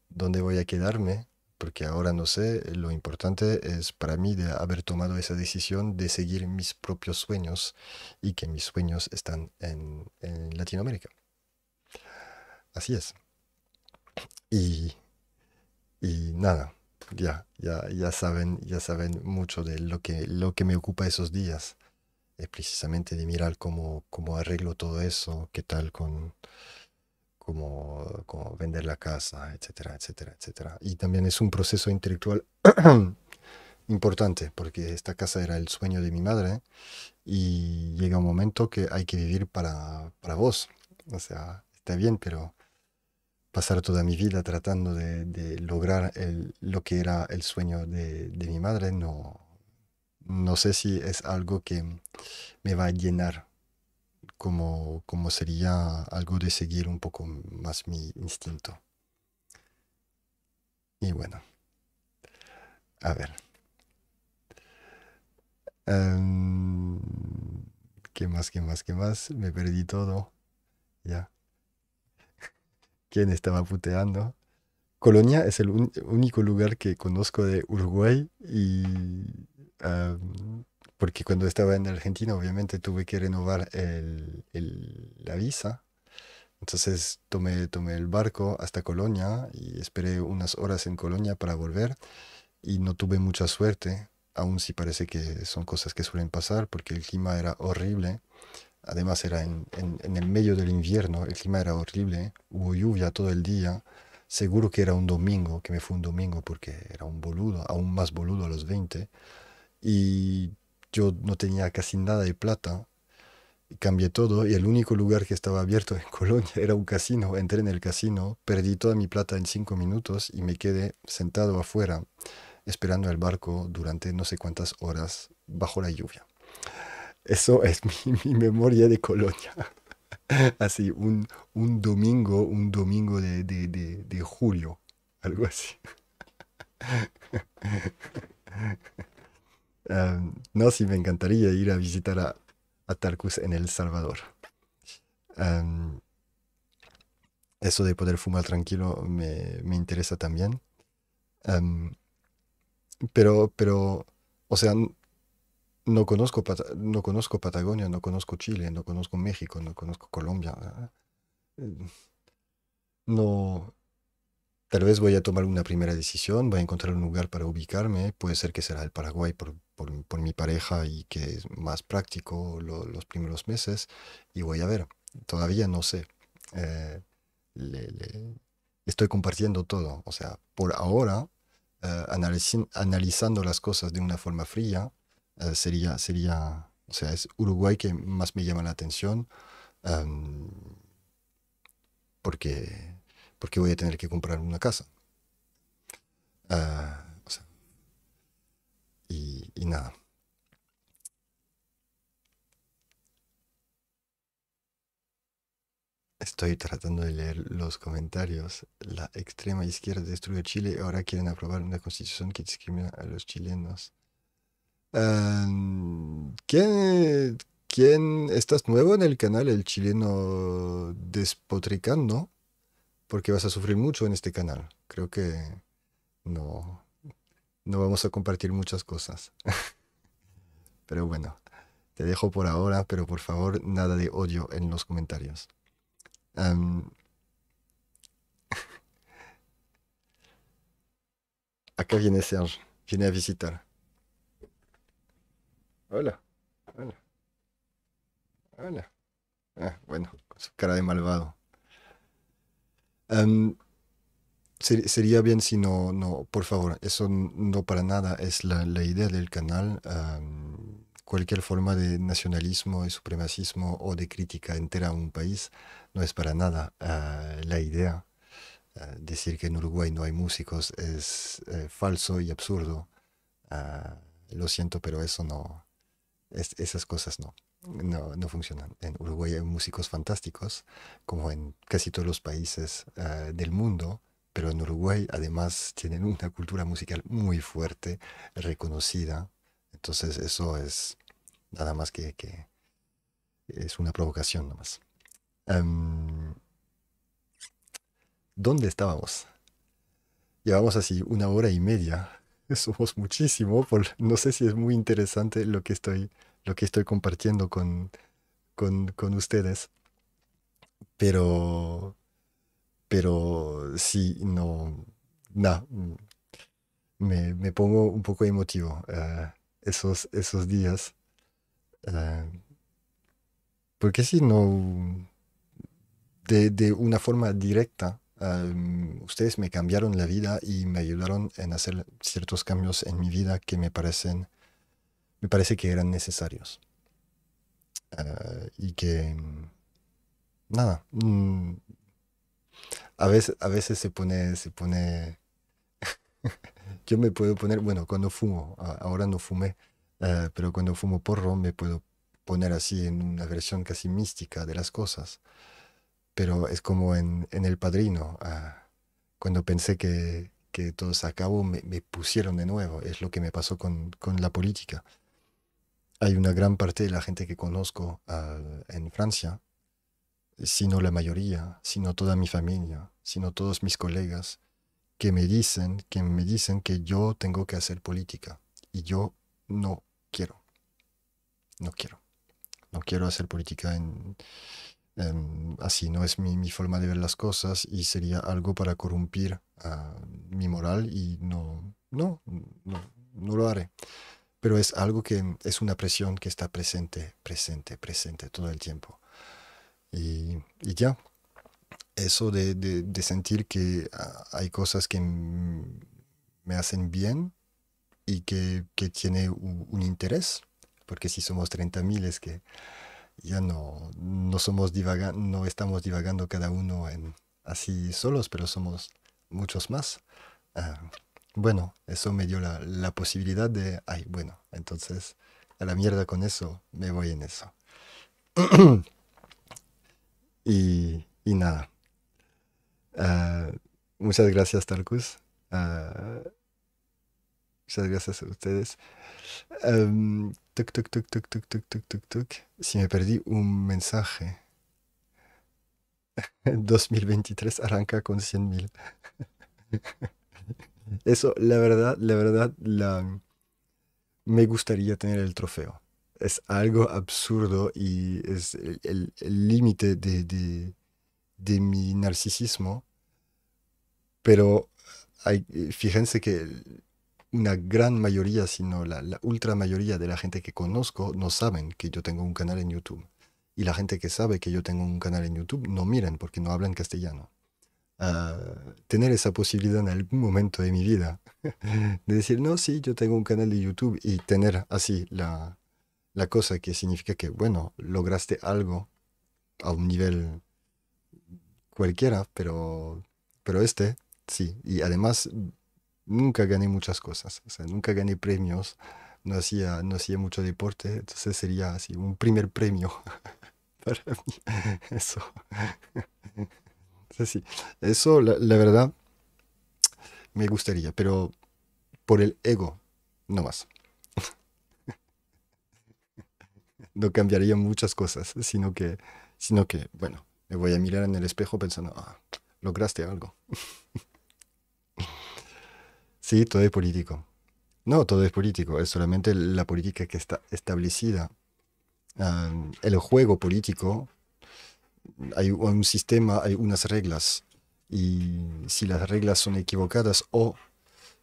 dónde voy a quedarme, porque ahora no sé. Lo importante es para mí de haber tomado esa decisión de seguir mis propios sueños y que mis sueños están en, en Latinoamérica. Así es. Y, y nada, ya, ya, ya, saben, ya saben mucho de lo que, lo que me ocupa esos días. Es eh, precisamente de mirar cómo, cómo arreglo todo eso, qué tal con cómo, vender la casa, etcétera, etcétera, etcétera. Y también es un proceso intelectual importante, porque esta casa era el sueño de mi madre y llega un momento que hay que vivir para, para vos. O sea, está bien, pero pasar toda mi vida tratando de, lograr lo que era el sueño de, mi madre, no, no sé si es algo que me va a llenar, como, como sería algo de seguir un poco más mi instinto. Y bueno, a ver. Em, ¿Qué más, qué más, qué más? Me perdí todo. Ya quién estaba puteando. Colonia es el único lugar que conozco de Uruguay y porque cuando estaba en Argentina obviamente tuve que renovar la visa. Entonces tomé, tomé el barco hasta Colonia y esperé unas horas en Colonia para volver y no tuve mucha suerte, aún si parece que son cosas que suelen pasar porque el clima era horrible Además era en, el medio del invierno, el clima era horrible, hubo lluvia todo el día. Seguro que era un domingo, que me fue un domingo porque era un boludo, aún más boludo a los 20. Y yo no tenía casi nada de plata. cambié todo y el único lugar que estaba abierto en Colonia era un casino. Entré en el casino, perdí toda mi plata en cinco minutos y me quedé sentado afuera esperando el barco durante no sé cuántas horas bajo la lluvia. Eso es mi, memoria de Colonia. Así, un, un, domingo, un domingo de, julio, algo así. Em, no, sí, me encantaría ir a visitar a, a Tarkus en El Salvador. Em, eso de poder fumar tranquilo me, interesa también. Em, pero, pero, o sea, no conozco, no conozco Patagonia, no conozco Chile, no conozco México, no conozco Colombia. Ah, eh, no. Tal vez voy a tomar una primera decisión, voy a encontrar un lugar para ubicarme. Puede ser que será el Paraguay por, mi pareja y que es más práctico los primeros meses. Y voy a ver. Todavía no sé. Eh, estoy compartiendo todo. O sea, por ahora, eh, analizando las cosas de una forma fría, eh, sería, sería, o sea, es Uruguay que más me llama la atención em, porque, porque voy a tener que comprar una casa. Eh, y, y nada. Estoy tratando de leer los comentarios. La extrema izquierda destruye Chile y ahora quieren aprobar una constitución que discrimina a los chilenos. ¿quién, ¿Quién estás nuevo en el canal, el chileno despotricando? Porque vas a sufrir mucho en este canal. Creo que no, no vamos a compartir muchas cosas. pero bueno, te dejo por ahora, pero por favor, nada de odio en los comentarios. acá viene Serge, viene a visitar. Hola. Hola. Hola. Ah, bueno, su cara de malvado. Em, sería bien si no, no, por favor, eso no para nada es la, idea del canal. Em, cualquier forma de nacionalismo, y supremacismo o de crítica entera a un país no es para nada eh, la idea. Eh, decir que en Uruguay no hay músicos es eh, falso y absurdo. lo siento, pero eso no, esas cosas no, no, funcionan. En Uruguay hay músicos fantásticos, como en casi todos los países ah, del mundo, pero en Uruguay además tienen una cultura musical muy fuerte, reconocida. Entonces eso es nada más que, es una provocación nomás. Em, ¿Dónde estábamos? Llevamos así una hora y media somos muchísimo. no sé si es muy interesante lo que estoy, lo que estoy compartiendo con, con, ustedes. Pero, pero sí, no, nada, mm, me, pongo un poco emotivo eh, esos, esos días. Eh, porque si no, de una forma directa, ustedes me cambiaron la vida y me ayudaron en hacer ciertos cambios en mi vida que me parecen, me parece que eran necesarios. Ah, y que, nada, mm, a, veces, a veces se pone, se pone, yo me puedo poner, bueno, cuando fumo, ahora no fumé, ah, pero cuando fumo porro me puedo poner así en una versión casi mística de las cosas pero es como en, en El Padrino. Ah, cuando pensé que, que, todo se acabó, me, pusieron de nuevo. Es lo que me pasó con, con, la política. Hay una gran parte de la gente que conozco ah, en Francia, sino la mayoría, sino toda mi familia, sino todos mis colegas, que me dicen que me dicen que yo tengo que hacer política y yo no quiero, no quiero, no quiero hacer política en Em, así no es mi, forma de ver las cosas y sería algo para corrompir mi moral y no, no, no, lo haré. Pero es algo que es una presión que está presente, presente, presente todo el tiempo. Y, ya, eso de, sentir que hay cosas que me hacen bien y que, que tiene un, un interés, porque si somos 30.000 es que ya no, somos no estamos divagando cada uno en así solos, pero somos muchos más. Ah, bueno, eso me dio la, posibilidad de, ay, bueno, entonces a la mierda con eso, me voy en eso. y, nada. Ah, muchas gracias, Tarkus. Ah, muchas gracias a ustedes. Si me perdí un mensaje. 2023 arranca con 100.000. Eso, la verdad, la verdad, la... me gustaría tener el trofeo. Es algo absurdo y es el límite de, mi narcisismo. Pero fíjense que una gran mayoría, sino la, ultra mayoría de la gente que conozco no saben que yo tengo un canal en YouTube. Y la gente que sabe que yo tengo un canal en YouTube no miren porque no hablan castellano. Ah, tener esa posibilidad en algún momento de mi vida de decir, no, sí, yo tengo un canal de YouTube y tener así la, cosa que significa que, bueno, lograste algo a un nivel cualquiera, pero, pero este, sí. Y además nunca gané muchas cosas, nunca gané premios, no hacía, no hacía mucho deporte, entonces sería así un primer premio para mí. Eso. eso la, verdad me gustaría, pero por el ego, no más. No cambiaría muchas cosas, sino que, sino que, bueno, me voy a mirar en el espejo pensando, ah, lograste algo. Sí, todo es político. No, todo es político, es solamente la política que está establecida. Ah, el juego político, hay un sistema, hay unas reglas, y si las reglas son equivocadas o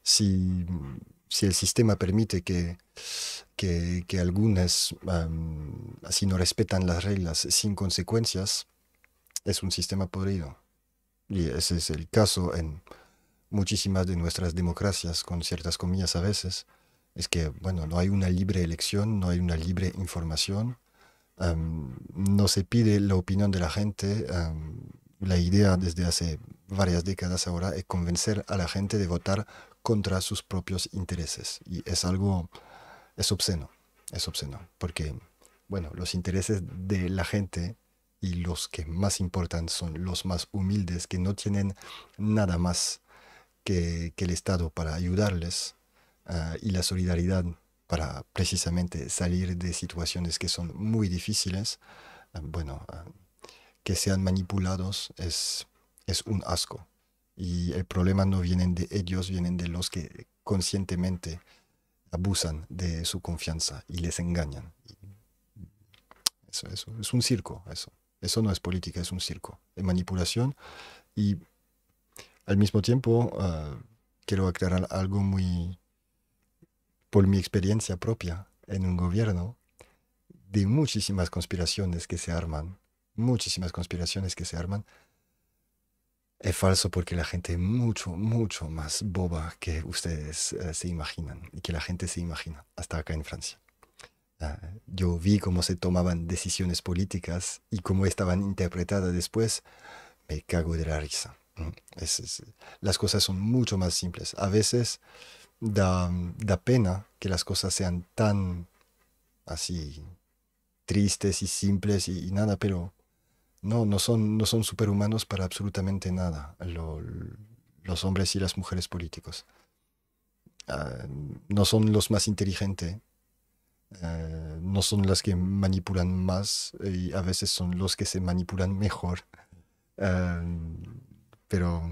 si, el sistema permite que, que, algunas así no respetan las reglas sin consecuencias, es un sistema podrido. Y ese es el caso en, muchísimas de nuestras democracias, con ciertas comillas a veces, es que, bueno, no hay una libre elección, no hay una libre información, no se pide la opinión de la gente. la idea desde hace varias décadas ahora es convencer a la gente de votar contra sus propios intereses. Y es algo, es obsceno, es obsceno, porque, bueno, los intereses de la gente y los que más importan son los más humildes, que no tienen nada más que, el Estado para ayudarles ah, y la solidaridad para precisamente salir de situaciones que son muy difíciles, ah, bueno, ah, que sean manipulados es, es un asco. Y el problema no vienen de ellos, vienen de los que conscientemente abusan de su confianza y les engañan. Eso, eso, es un circo, eso. Eso no es política, es un circo de manipulación y al mismo tiempo, ah, quiero aclarar algo muy por mi experiencia propia en un gobierno de muchísimas conspiraciones que se arman, muchísimas conspiraciones que se arman. Es falso porque la gente es mucho, mucho más boba que ustedes eh, se imaginan y que la gente se imagina hasta acá en Francia. Ah, yo vi cómo se tomaban decisiones políticas y cómo estaban interpretadas después. Me cago de la risa las cosas son mucho más simples. A veces da, pena que las cosas sean tan así tristes y simples y, nada, pero no, no son, no son superhumanos para absolutamente nada los hombres y las mujeres políticos. Ah, no son los más inteligentes, eh, no son las que manipulan más eh, y a veces son los que se manipulan mejor. Eh, pero,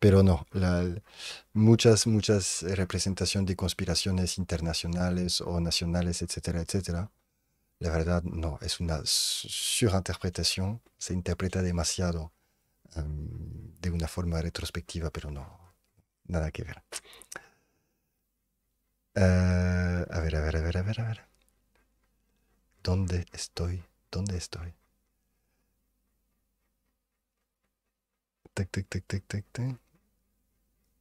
pero no, muchas, muchas representaciones de conspiraciones internacionales o nacionales, etcétera, etcétera. La verdad, no, es una surinterpretación, se interpreta demasiado de una forma retrospectiva, pero no, nada que ver. a ver, a ver, a ver, a ver, a ver. ¿Dónde estoy? ¿Dónde estoy?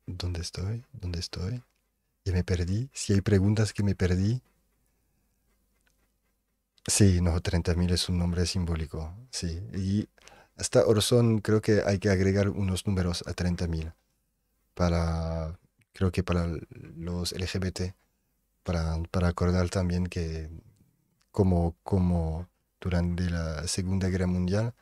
¿Dónde estoy? ¿Dónde estoy? Ya me perdí. Si hay preguntas que me perdí. Sí, no, 30.000 es un nombre simbólico. Sí. Y hasta Orson creo que hay que agregar unos números a 30.000 para, creo que para los LGBT, para, para acordar también que como, como durante la Segunda Guerra Mundial,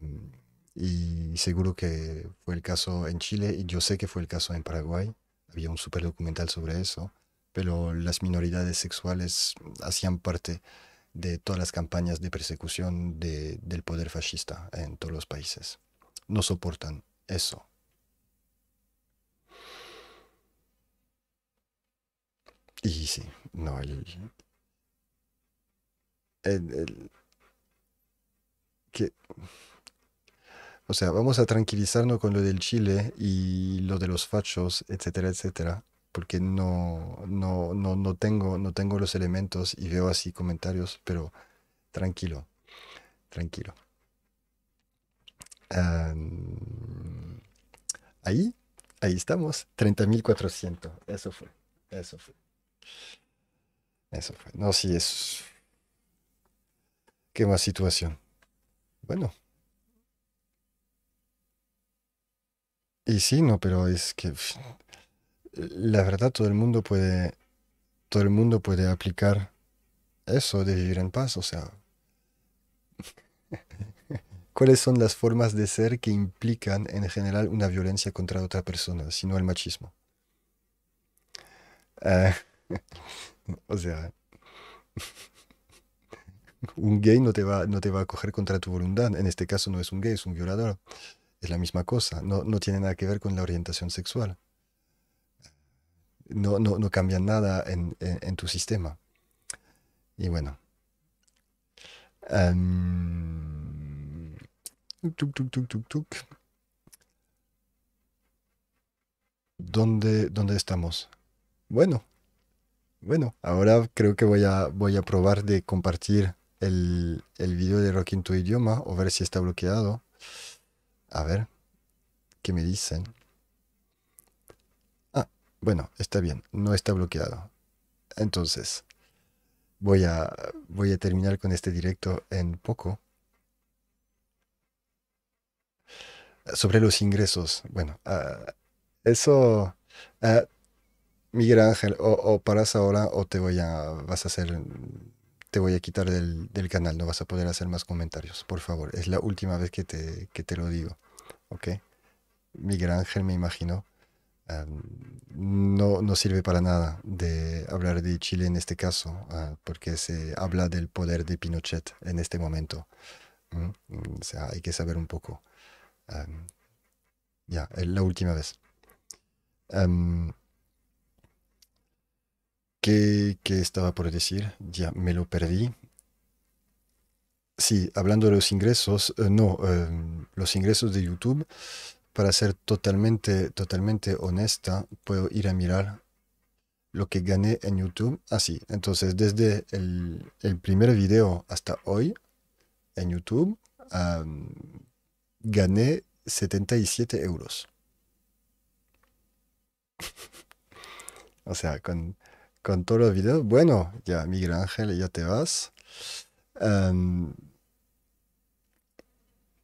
mm, y seguro que fue el caso en Chile y yo sé que fue el caso en Paraguay. Había un super documental sobre eso, pero las minoridades sexuales hacían parte de todas las campañas de persecución de, del poder fascista en todos los países. No soportan eso. Y sí, no, el, el, que o sea, vamos a tranquilizarnos con lo del Chile y lo de los fachos, etcétera, etcétera, porque no, no, tengo, no tengo los elementos y veo así comentarios, pero tranquilo, tranquilo. ahí, ahí estamos, 30.400, eso fue, eso fue. Eso fue. No, sí, es... Qué más situación. Bueno. Y sí, no, pero es que la verdad todo el mundo puede, todo el mundo puede aplicar eso de vivir en paz, o sea, ¿cuáles son las formas de ser que implican en general una violencia contra otra persona, sino el machismo? Ah, o sea, un gay no te, va, no te va a coger contra tu voluntad, en este caso no es un gay, es un violador es la misma cosa, no, tiene nada que ver con la orientación sexual. No, no, no cambia nada en, tu sistema. Y bueno. Em, ¿Dónde, estamos? Bueno, bueno, ahora creo que voy a, voy a probar de compartir el, el video de Rock en tu idioma o ver si está bloqueado. A ver, ¿qué me dicen? Ah, bueno, está bien, no está bloqueado. Entonces, voy a, voy a terminar con este directo en poco. Sobre los ingresos, bueno, ah, eso, ah, Miguel Ángel, o, o paras ahora o te voy a, vas a hacer te voy a quitar del, canal, no vas a poder hacer más comentarios, por favor. Es la última vez que te, lo digo, ¿ok? Miguel Ángel, me imagino, no, no sirve para nada de hablar de Chile en este caso, ah, porque se habla del poder de Pinochet en este momento. O sea, hay que saber un poco. ya, es la última vez. ¿Qué, estaba por decir? Ya me lo perdí. Sí, hablando de los ingresos, eh, no, em, los ingresos de YouTube, para ser totalmente, totalmente honesta, puedo ir a mirar lo que gané en YouTube. Ah, sí. entonces desde el, primer video hasta hoy en YouTube, gané 77 euros. o sea, con, con todos los videos. Bueno, ya Miguel Ángel, ya te vas. Em,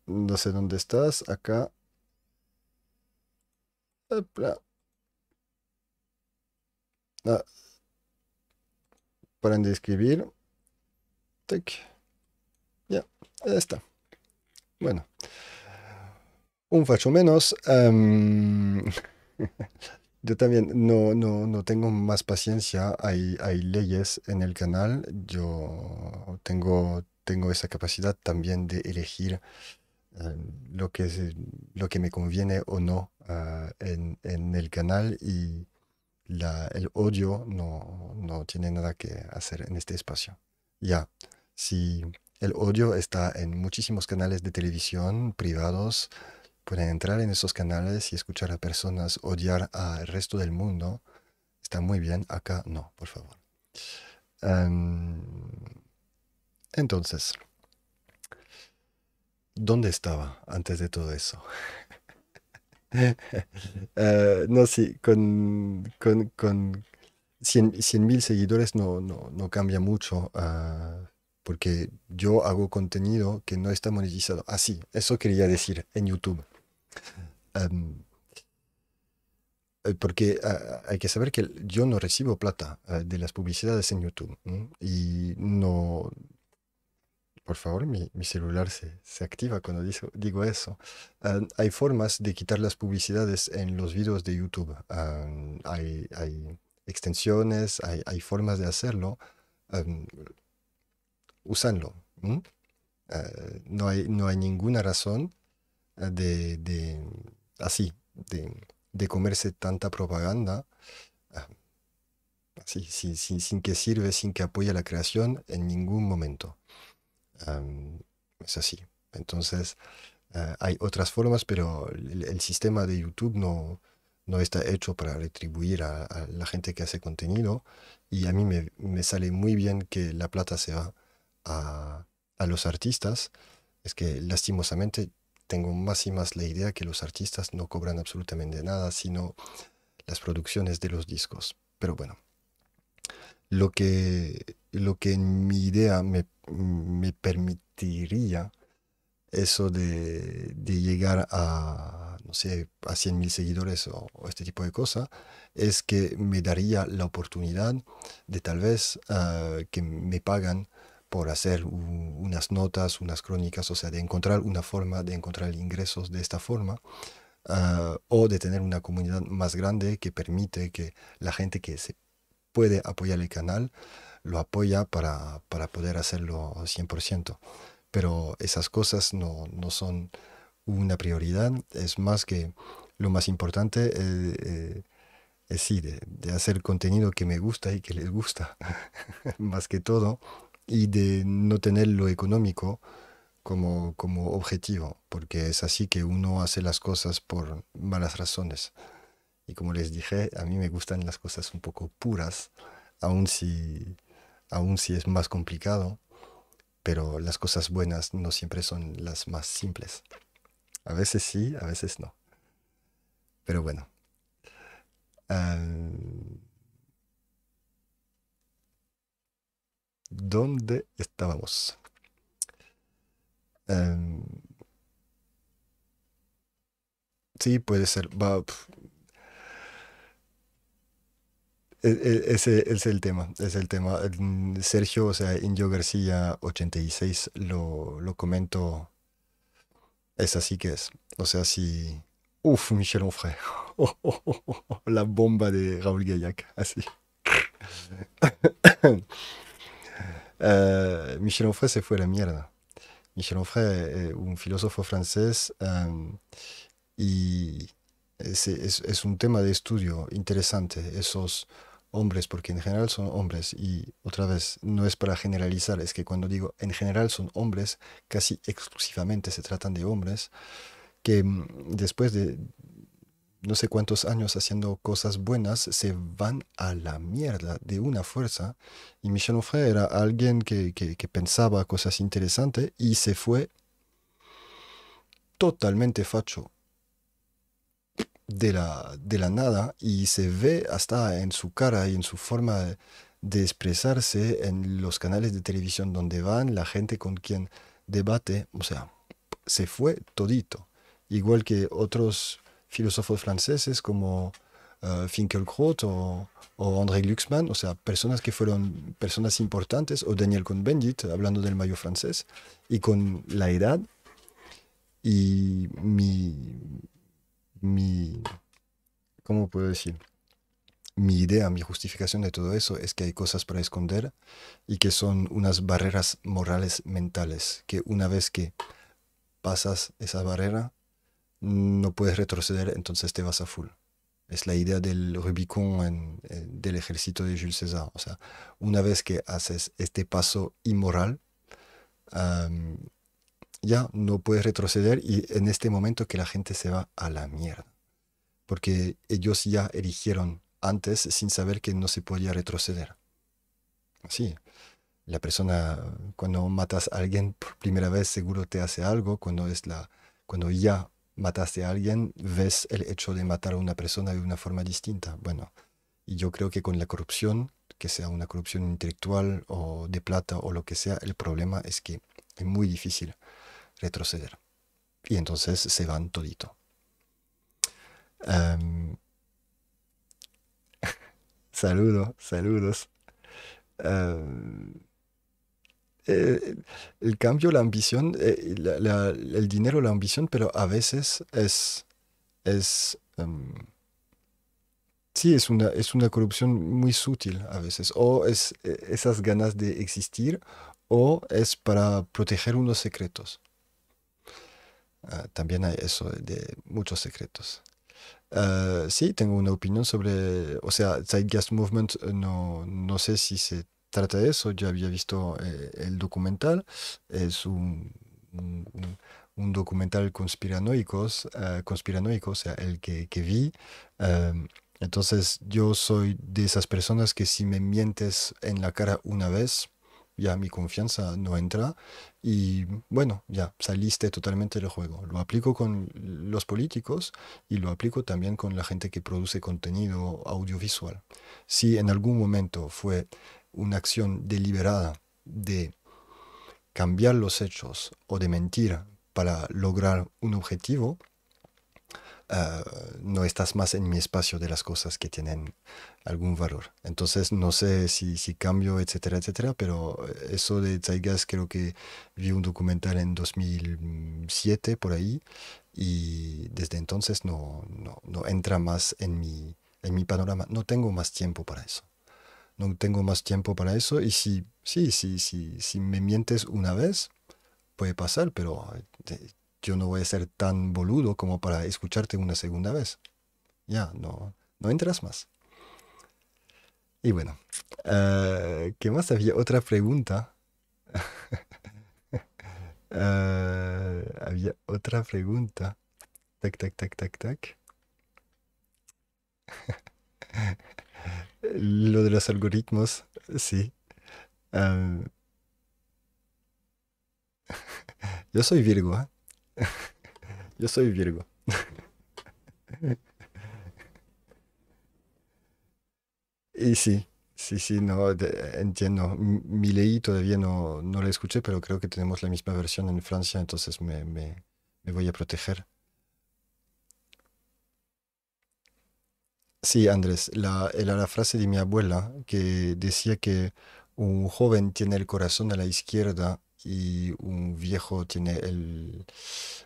no sé dónde estás, acá. para Ah, Paren de escribir. Ya, está. Bueno, un facho menos. Em, Yo también no, no, tengo más paciencia. Hay, hay leyes en el canal. Yo tengo, tengo esa capacidad también de elegir em, lo, que lo que me conviene o no ah, en, el canal y el odio no, no tiene nada que hacer en este espacio. Ya, si el odio está en muchísimos canales de televisión privados, pueden entrar en esos canales y escuchar a personas odiar al resto del mundo. Está muy bien, acá no, por favor. Em, entonces, ¿dónde estaba antes de todo eso? Eh, no, sí, con, con, con 100.000 seguidores no, no, cambia mucho. Ah, porque yo hago contenido que no está monetizado. Ah, sí. eso quería decir en YouTube. Eh, porque ah, hay que saber que yo no recibo plata ah, de las publicidades en YouTube y no... Por favor, mi, mi celular se, se, activa cuando digo, digo eso. hay formas de quitar las publicidades en los videos de YouTube. hay, hay extensiones, hay, hay, formas de hacerlo. usanlo. Ah, no, hay, no hay ninguna razón de, así, de, comerse tanta propaganda, ah, sin, que sirve, sin que apoye la creación en ningún momento. es así. Entonces, ah, hay otras formas, pero el, sistema de YouTube no, no está hecho para retribuir a, la gente que hace contenido y a mí me, sale muy bien que la plata se va a, a los artistas. Es que lastimosamente tengo más y más la idea que los artistas no cobran absolutamente nada, sino las producciones de los discos. Pero bueno, lo que, lo que en mi idea me, permitiría eso de, llegar a, no sé, a 100.000 seguidores o, este tipo de cosas, es que me daría la oportunidad de tal vez ah, que me pagan por hacer unas notas, unas crónicas, o sea, de encontrar una forma, de encontrar ingresos de esta forma, ah, o de tener una comunidad más grande que permite que la gente que se puede apoyar el canal lo apoya para, para poder hacerlo 100%. Pero esas cosas no, no, son una prioridad, es más que lo más importante. es eh, eh, eh, sí, de, hacer contenido que me gusta y que les gusta, más que todo, y de no tener lo económico como, como objetivo, porque es así que uno hace las cosas por malas razones. Y como les dije, a mí me gustan las cosas un poco puras, aun si, aun si es más complicado, pero las cosas buenas no siempre son las más simples. A veces sí, a veces no. Pero bueno. ¿Dónde estábamos? Em, sí, puede ser. E, e, ese es el tema, es el tema. Mm, Sergio, o sea, Indio García 86, lo, lo comento. Es así que es. O sea, si. Uf, Michel Onfray. la bomba de Raúl Gayac. así. Eh, Michel Onfray se fue a la mierda. Michel Onfray es eh, un filósofo francés em, y es, un tema de estudio interesante, esos hombres, porque en general son hombres, y otra vez, no es para generalizar, es que cuando digo en general son hombres, casi exclusivamente se tratan de hombres, que mm, después de, no sé cuántos años haciendo cosas buenas, se van a la mierda de una fuerza. Y Michel Onfray era alguien que, pensaba cosas interesantes y se fue totalmente facho de la, de la nada y se ve hasta en su cara y en su forma de, de expresarse en los canales de televisión donde van, la gente con quien debate, o sea, se fue todito. Igual que otros filósofos franceses como uh, eh, Finkelkraut o, o, André Glucksmann, o sea, personas que fueron personas importantes, o Daniel Cohn-Bendit, hablando del mayo francés, y con la edad y mi, mi, ¿cómo puedo decir? Mi idea, mi justificación de todo eso es que hay cosas para esconder y que son unas barreras morales mentales, que una vez que pasas esa barrera, no puedes retroceder, entonces te vas a full. Es la idea del Rubicon del ejército de Jules César. O sea, una vez que haces este paso inmoral, ya no puedes retroceder y en este momento que la gente se va a la mierda. Porque ellos ya eligieron antes sin saber que no se podía retroceder. Sí, la persona cuando matas a alguien por primera vez seguro te hace algo, cuando, es la, cuando ya mataste a alguien, ves el hecho de matar a una persona de una forma distinta. Bueno, y yo creo que con la corrupción, que sea una corrupción intelectual o de plata o lo que sea, el problema es que es muy difícil retroceder. Y entonces se van todito. Em, saludos, saludos. Em, eh, el cambio, la ambición, eh, el dinero, la ambición, pero a veces es... es em, sí, es una, es una corrupción muy sutil a veces. O es e, esas ganas de existir o es para proteger unos secretos. Ah, también hay eso de muchos secretos. Ah, sí, tengo una opinión sobre, o sea, Zeitgeist Movement, eh, no, no sé si se trata de eso. Ya había visto eh, el documental. Es un, un, documental conspiranoicos, eh, conspiranoico, o sea, el que, que vi. Em, entonces yo soy de esas personas que si me mientes en la cara una vez, ya mi confianza no entra y bueno, ya saliste totalmente del juego. Lo aplico con los políticos y lo aplico también con la gente que produce contenido audiovisual. Si en algún momento fue una acción deliberada de cambiar los hechos o de mentir para lograr un objetivo, eh, no estás más en mi espacio de las cosas que tienen algún valor. Entonces, no sé si, si cambio, etcétera, etcétera, pero eso de Zaygas creo que vi un documental en 2007 por ahí y desde entonces no, no, entra más en en mi panorama. No tengo más tiempo para eso no tengo más tiempo para eso. Y si, sí, si si me mientes una vez, puede pasar, pero yo no voy a ser tan boludo como para escucharte una segunda vez. Ya, no, no entras más. Y bueno, eh, ¿qué más había? Otra pregunta. Eh, había otra pregunta. Tac, tac, tac, tac, tac. Lo de los algoritmos, sí. yo soy Virgo, ¿ah? Yo soy Virgo. Y sí, sí, sí, no, entiendo. Mi ley todavía no, no la escuché, pero creo que tenemos la misma versión en Francia, entonces me, me, me voy a proteger. Sí, Andrés, la, era la frase de mi abuela que decía que un joven tiene el corazón a la izquierda y un viejo tiene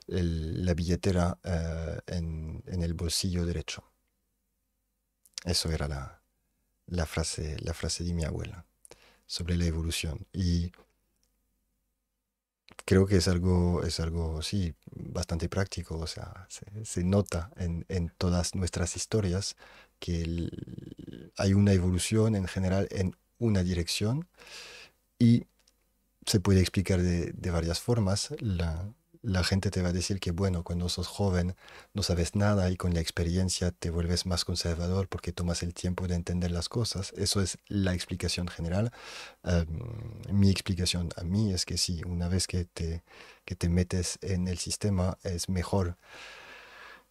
la billetera eh, en, el bolsillo derecho. Eso era la, frase, la frase de mi abuela sobre la evolución. Y creo que es algo, es algo, sí, bastante práctico, o sea, se, nota en, en todas nuestras historias que hay una evolución en general en una dirección y se puede explicar de, varias formas. La, gente te va a decir que, bueno, cuando sos joven no sabes nada y con la experiencia te vuelves más conservador porque tomas el tiempo de entender las cosas. Eso es la explicación general. mi explicación a mí es que sí, una vez que te, que te metes en el sistema es mejor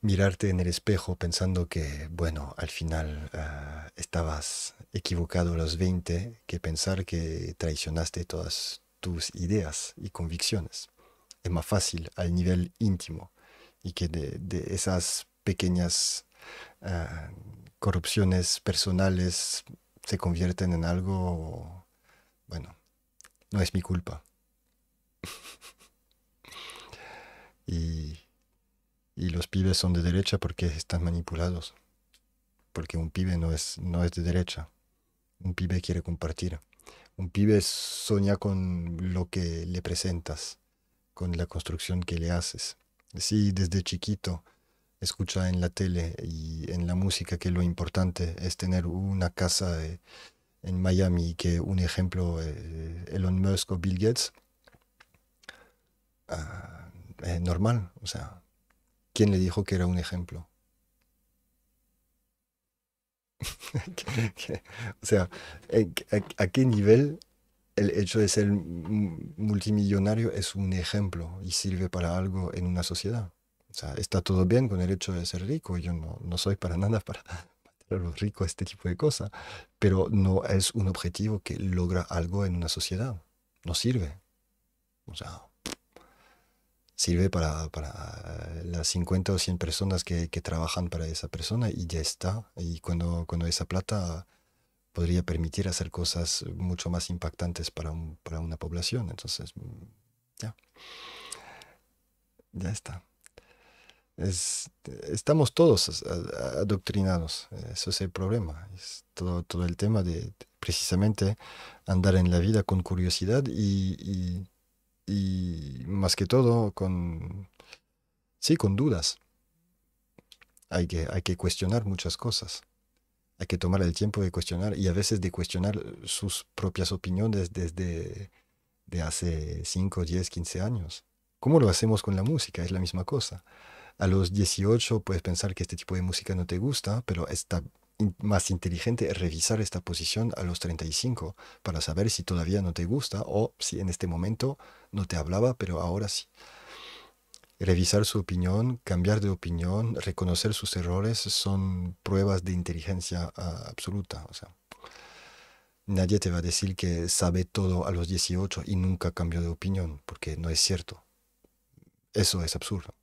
mirarte en el espejo pensando que, bueno, al final ah, estabas equivocado a los 20, que pensar que traicionaste todas tus ideas y convicciones. Es más fácil al nivel íntimo y que de, esas pequeñas ah, corrupciones personales se convierten en algo, bueno, no es mi culpa. y y los pibes son de derecha porque están manipulados. Porque un pibe no es, no es de derecha. Un pibe quiere compartir. Un pibe soña con lo que le presentas, con la construcción que le haces. Si desde chiquito escucha en la tele y en la música que lo importante es tener una casa eh, en Miami, que un ejemplo eh, Elon Musk o Bill Gates, ah, es eh, normal, o sea, ¿Quién le dijo que era un ejemplo? o sea, ¿a, qué nivel el hecho de ser multimillonario es un ejemplo y sirve para algo en una sociedad? O sea, está todo bien con el hecho de ser rico. Yo no, no soy para nada para, para rico, ricos este tipo de cosas, pero no es un objetivo que logra algo en una sociedad. No sirve. O sea, sirve para, las 50 o 100 personas que, trabajan para esa persona y ya está. Y cuando, cuando esa plata podría permitir hacer cosas mucho más impactantes para, una población. Entonces, ya. está. estamos todos adoctrinados, eso es el problema, es todo, todo el tema de, precisamente andar en la vida con curiosidad y y más que todo con, sí, con dudas. Hay que, hay que cuestionar muchas cosas. Hay que tomar el tiempo de cuestionar y a veces de cuestionar sus propias opiniones desde de hace 5, 10, 15 años. ¿Cómo lo hacemos con la música? Es la misma cosa. A los 18 puedes pensar que este tipo de música no te gusta, pero está más inteligente revisar esta posición a los 35 para saber si todavía no te gusta o si en este momento no te hablaba, pero ahora sí. Revisar su opinión, cambiar de opinión, reconocer sus errores son pruebas de inteligencia ah, absoluta. nadie te va a decir que sabe todo a los 18 y nunca cambió de opinión, porque no es cierto. Eso es absurdo.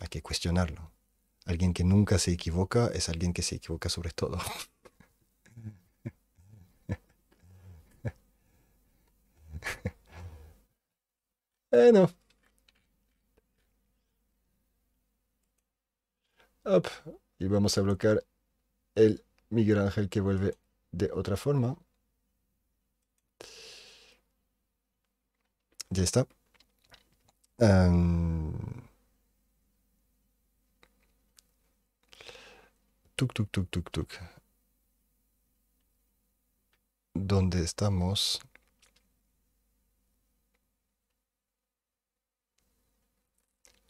Hay que cuestionarlo. Alguien que nunca se equivoca es alguien que se equivoca sobre todo. Bueno. Y vamos a bloquear el Miguel Ángel que vuelve de otra forma. Ya está. Tuk, tuk, tuk, tuk, tuk. Donde estamos.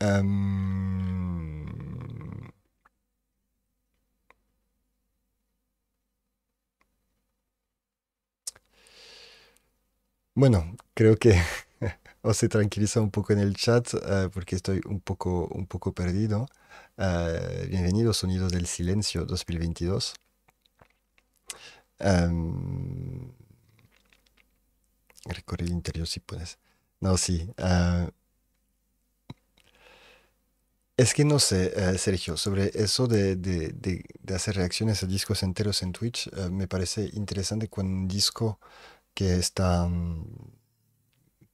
Em, bueno, creo que o se tranquiliza un poco en el chat eh, porque estoy un poco, un poco perdido. Eh, bienvenido bienvenidos, Sonidos del Silencio 2022. Em, recorrido interior si puedes. No, sí. Eh, es que no sé, Sergio, sobre eso de, hacer reacciones a discos enteros en Twitch, me parece interesante con un disco que está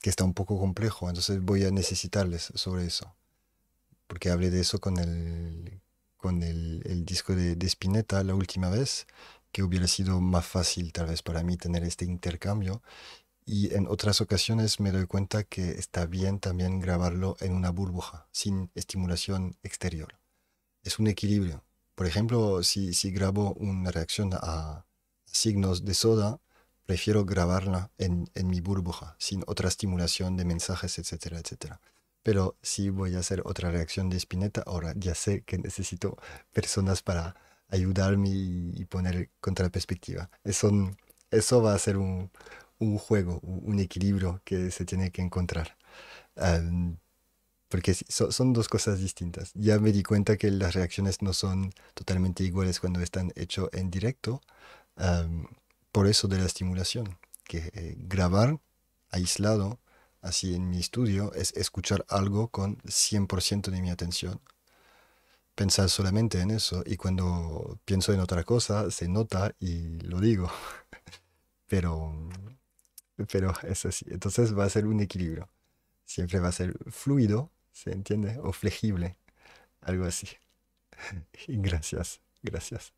que está un poco complejo, entonces voy a necesitarles sobre eso. Porque hablé de eso con el, con el, disco de, de, Spinetta la última vez, que hubiera sido más fácil tal vez para mí tener este intercambio. Y en otras ocasiones me doy cuenta que está bien también grabarlo en una burbuja, sin estimulación exterior. Es un equilibrio. Por ejemplo, si, si grabo una reacción a signos de soda, prefiero grabarla en, en, mi burbuja, sin otra estimulación de mensajes, etcétera, etcétera. Pero si voy a hacer otra reacción de Spinetta, ahora ya sé que necesito personas para ayudarme y, y poner contraperspectiva. Eso, eso va a ser un, un, juego, un equilibrio que se tiene que encontrar. porque son dos cosas distintas. Ya me di cuenta que las reacciones no son totalmente iguales cuando están hechas en directo por eso de la estimulación, que eh, grabar aislado, así en mi estudio, es escuchar algo con 100% de mi atención, pensar solamente en eso y cuando pienso en otra cosa se nota y lo digo. pero, pero es así. Entonces va a ser un equilibrio. Siempre va a ser fluido, ¿se entiende? O flexible, algo así. gracias, gracias.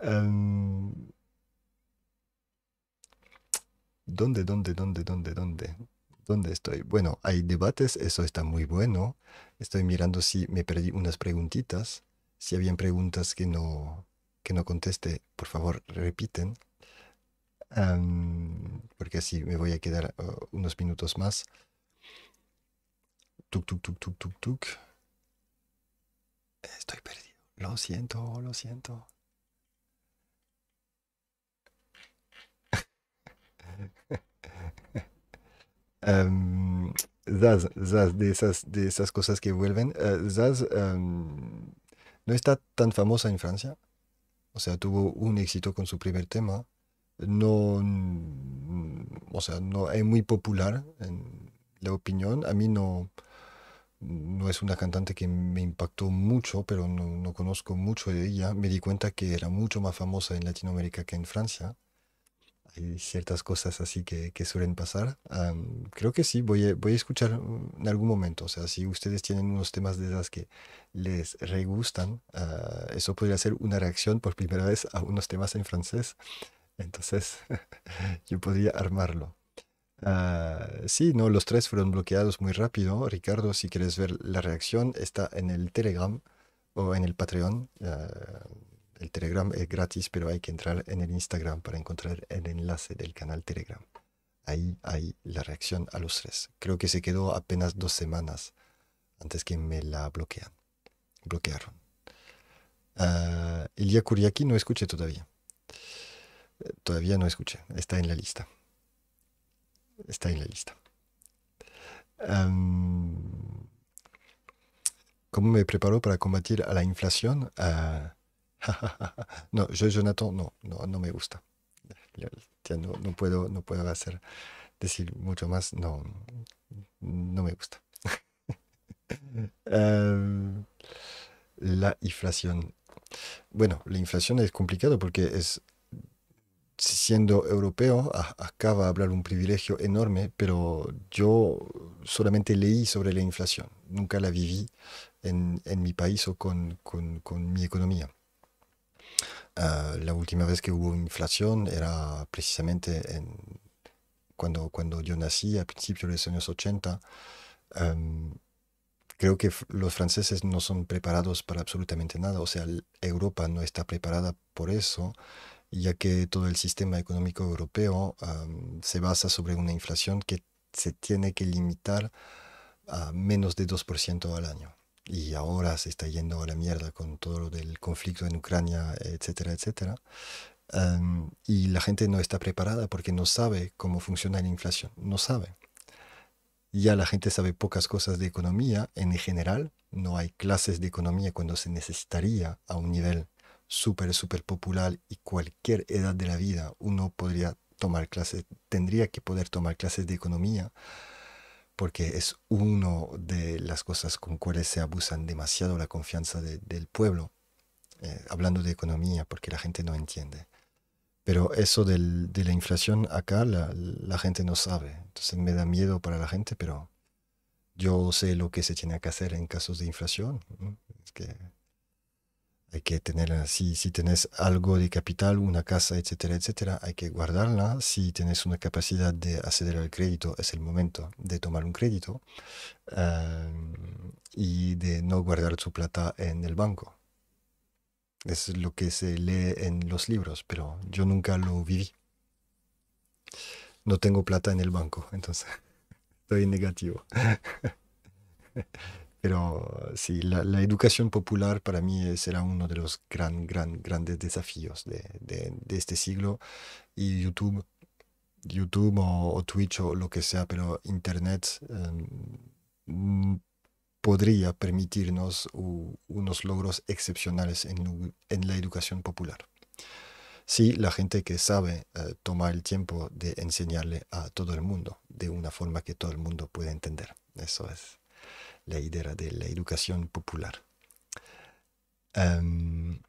Em, dónde, dónde, dónde, dónde? ¿Dónde estoy? Bueno, hay debates, eso está muy bueno. Estoy mirando si me perdí unas preguntitas. Si habían preguntas que no, que no conteste, por favor, repiten. Em, porque así me voy a quedar eh, unos minutos más. Tuk, tuk, tuk, tuk, tuk, tuk. Estoy perdido. Lo siento, lo siento. Zaz, em, de esas, de esas cosas que vuelven. Zaz eh, em, no está tan famosa en Francia. O sea, tuvo un éxito con su primer tema. No, mm, o sea, no es muy popular en la opinión. A mí no, no es una cantante que me impactó mucho, pero no, no conozco mucho de ella. Me di cuenta que era mucho más famosa en Latinoamérica que en Francia. Hay eh, ciertas cosas así que, que suelen pasar. creo que sí, voy a, voy a escuchar en algún momento. O sea, si ustedes tienen unos temas de esas que les regustan, ah, eso podría ser una reacción por primera vez a unos temas en francés. Entonces, yo podría armarlo. Ah, sí, no, los tres fueron bloqueados muy rápido. Ricardo, si quieres ver la reacción, está en el Telegram o en el Patreon. Ah, el Telegram es gratis, pero hay que entrar en el Instagram para encontrar el enlace del canal Telegram. Ahí hay la reacción a los tres. Creo que se quedó apenas dos semanas antes que me la bloquean. Bloquearon. Uh, ah, Ilya Kuriaki no escuché todavía. Todavía no escuché. Está en la lista. Está en la lista. ¿Cómo me preparo para combatir a la inflación? Ah, no, yo Jonathan no, no, no me gusta. no, puedo, no puedo hacer, decir mucho más, no, no me gusta. Em, la inflación. Bueno, la inflación es complicado porque es siendo europeo, acaba de hablar un privilegio enorme, pero yo solamente leí sobre la inflación, nunca la viví en, mi país o con mi economía. Eh, la última vez que hubo inflación era precisamente en, cuando, cuando yo nací, a principios de los años 80. Em, creo que los franceses no son preparados para absolutamente nada, o sea, Europa no está preparada por eso, ya que todo el sistema económico europeo em, se basa sobre una inflación que se tiene que limitar a menos de 2% al año y ahora se está yendo a la mierda con todo lo del conflicto en Ucrania, etcétera, etcétera. Em, y la gente no está preparada porque no sabe cómo funciona la inflación, no sabe. Ya la gente sabe pocas cosas de economía en general, no hay clases de economía cuando se necesitaría a un nivel súper, súper popular y cualquier edad de la vida uno podría tomar clases, tendría que poder tomar clases de economía porque es una de las cosas con cuales se abusan demasiado la confianza del pueblo, eh, hablando de economía, porque la gente no entiende. Pero eso del, de la inflación acá la, la, gente no sabe, entonces me da miedo para la gente, pero yo sé lo que se tiene que hacer en casos de inflación, es que hay que tener, si, si tenés algo de capital, una casa, etcétera, etcétera, hay que guardarla. Si tenés una capacidad de acceder al crédito, es el momento de tomar un crédito eh, y de no guardar su plata en el banco. Es lo que se lee en los libros, pero yo nunca lo viví. No tengo plata en el banco, entonces estoy negativo. Pero sí, la, educación popular para mí será uno de los gran, gran, grandes desafíos de, este siglo. Y YouTube, YouTube o, Twitch o lo que sea, pero Internet em, mm, podría permitirnos unos logros excepcionales en, la educación popular. Sí, la gente que sabe eh, toma el tiempo de enseñarle a todo el mundo de una forma que todo el mundo pueda entender. Eso es la idea de la educación popular. Um,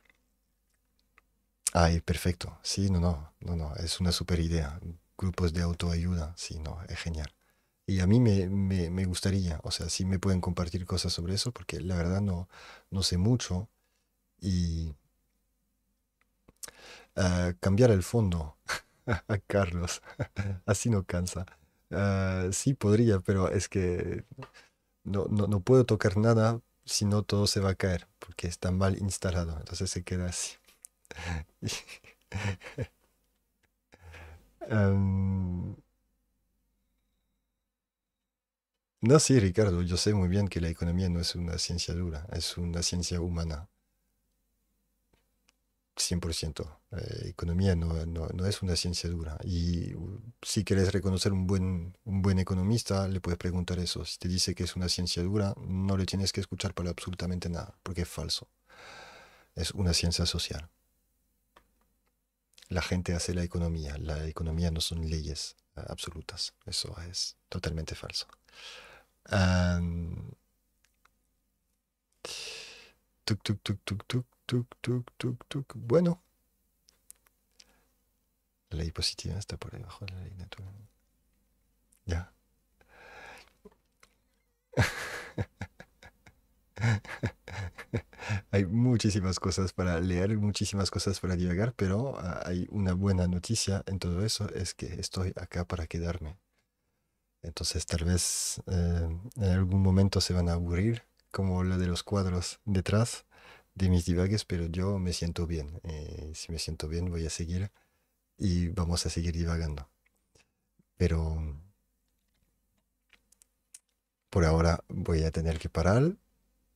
ay, perfecto. Sí, no, no, no, no, es una super idea. Grupos de autoayuda, sí, no, es genial. Y a mí me, me, me gustaría, o sea, si me pueden compartir cosas sobre eso, porque la verdad no, no sé mucho. Y eh, cambiar el fondo, Carlos, así no cansa. Eh, sí podría, pero es que no, no, no puedo tocar nada, si no todo se va a caer, porque está mal instalado, entonces se queda así. No, sí, Ricardo, yo sé muy bien que la economía no es una ciencia dura, es una ciencia humana. 100%. Eh, economía no, es una ciencia dura. Y uh, si quieres reconocer un buen, un buen economista, le puedes preguntar eso. Si te dice que es una ciencia dura, no le tienes que escuchar para absolutamente nada, porque es falso. Es una ciencia social. La gente hace la economía. La economía no son leyes eh, absolutas. Eso es totalmente falso. tuk, tuk, tuk, tuk, Tuc tuk, tuk, tuk. Bueno. La ley positiva está por debajo de la ley natural. Ya. hay muchísimas cosas para leer, muchísimas cosas para divagar, pero ah, hay una buena noticia en todo eso, es que estoy acá para quedarme. Entonces tal vez eh, en algún momento se van a aburrir, como la de los cuadros detrás, de mis divagues, pero yo me siento bien. Eh, si me siento bien, voy a seguir y vamos a seguir divagando. Pero por ahora voy a tener que parar,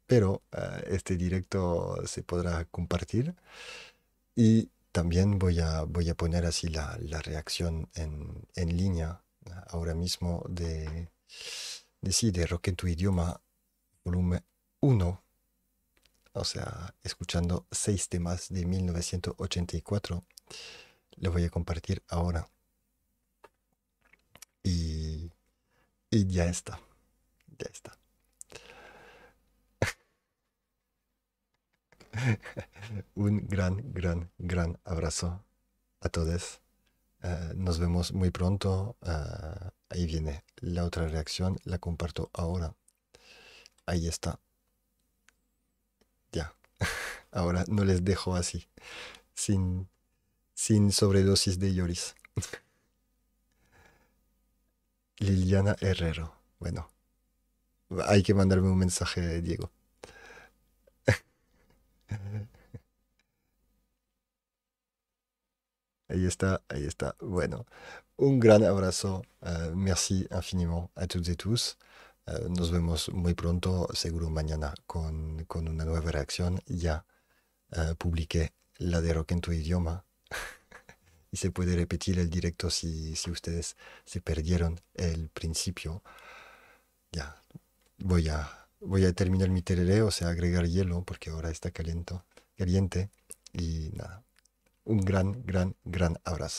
pero ah, este directo se podrá compartir y también voy a, voy a poner así la, reacción en, en, línea ahora mismo de, de, sí, de Rock en tu idioma, volumen 1 o sea, escuchando seis temas de 1984, les voy a compartir ahora. Y, ya está, ya está. Un gran, gran, gran abrazo a todos. Eh, nos vemos muy pronto. Eh, ahí viene la otra reacción, la comparto ahora. Ahí está. Ahora no les dejo así, sin, sin sobredosis de Lloris. Liliana Herrero. Bueno, hay que mandarme un mensaje, Diego. Ahí está, ahí está. Bueno, un gran abrazo. Eh, merci infiniment a todos y tous. Eh, nos vemos muy pronto, seguro mañana, con, con una nueva reacción ya Ah, publiqué la de rock en tu idioma. y se puede repetir el directo si, si ustedes se perdieron el principio. Ya, voy a, voy a terminar mi tereré, o sea, agregar hielo, porque ahora está caliente. caliente. Y nada, un gran, gran, gran abrazo.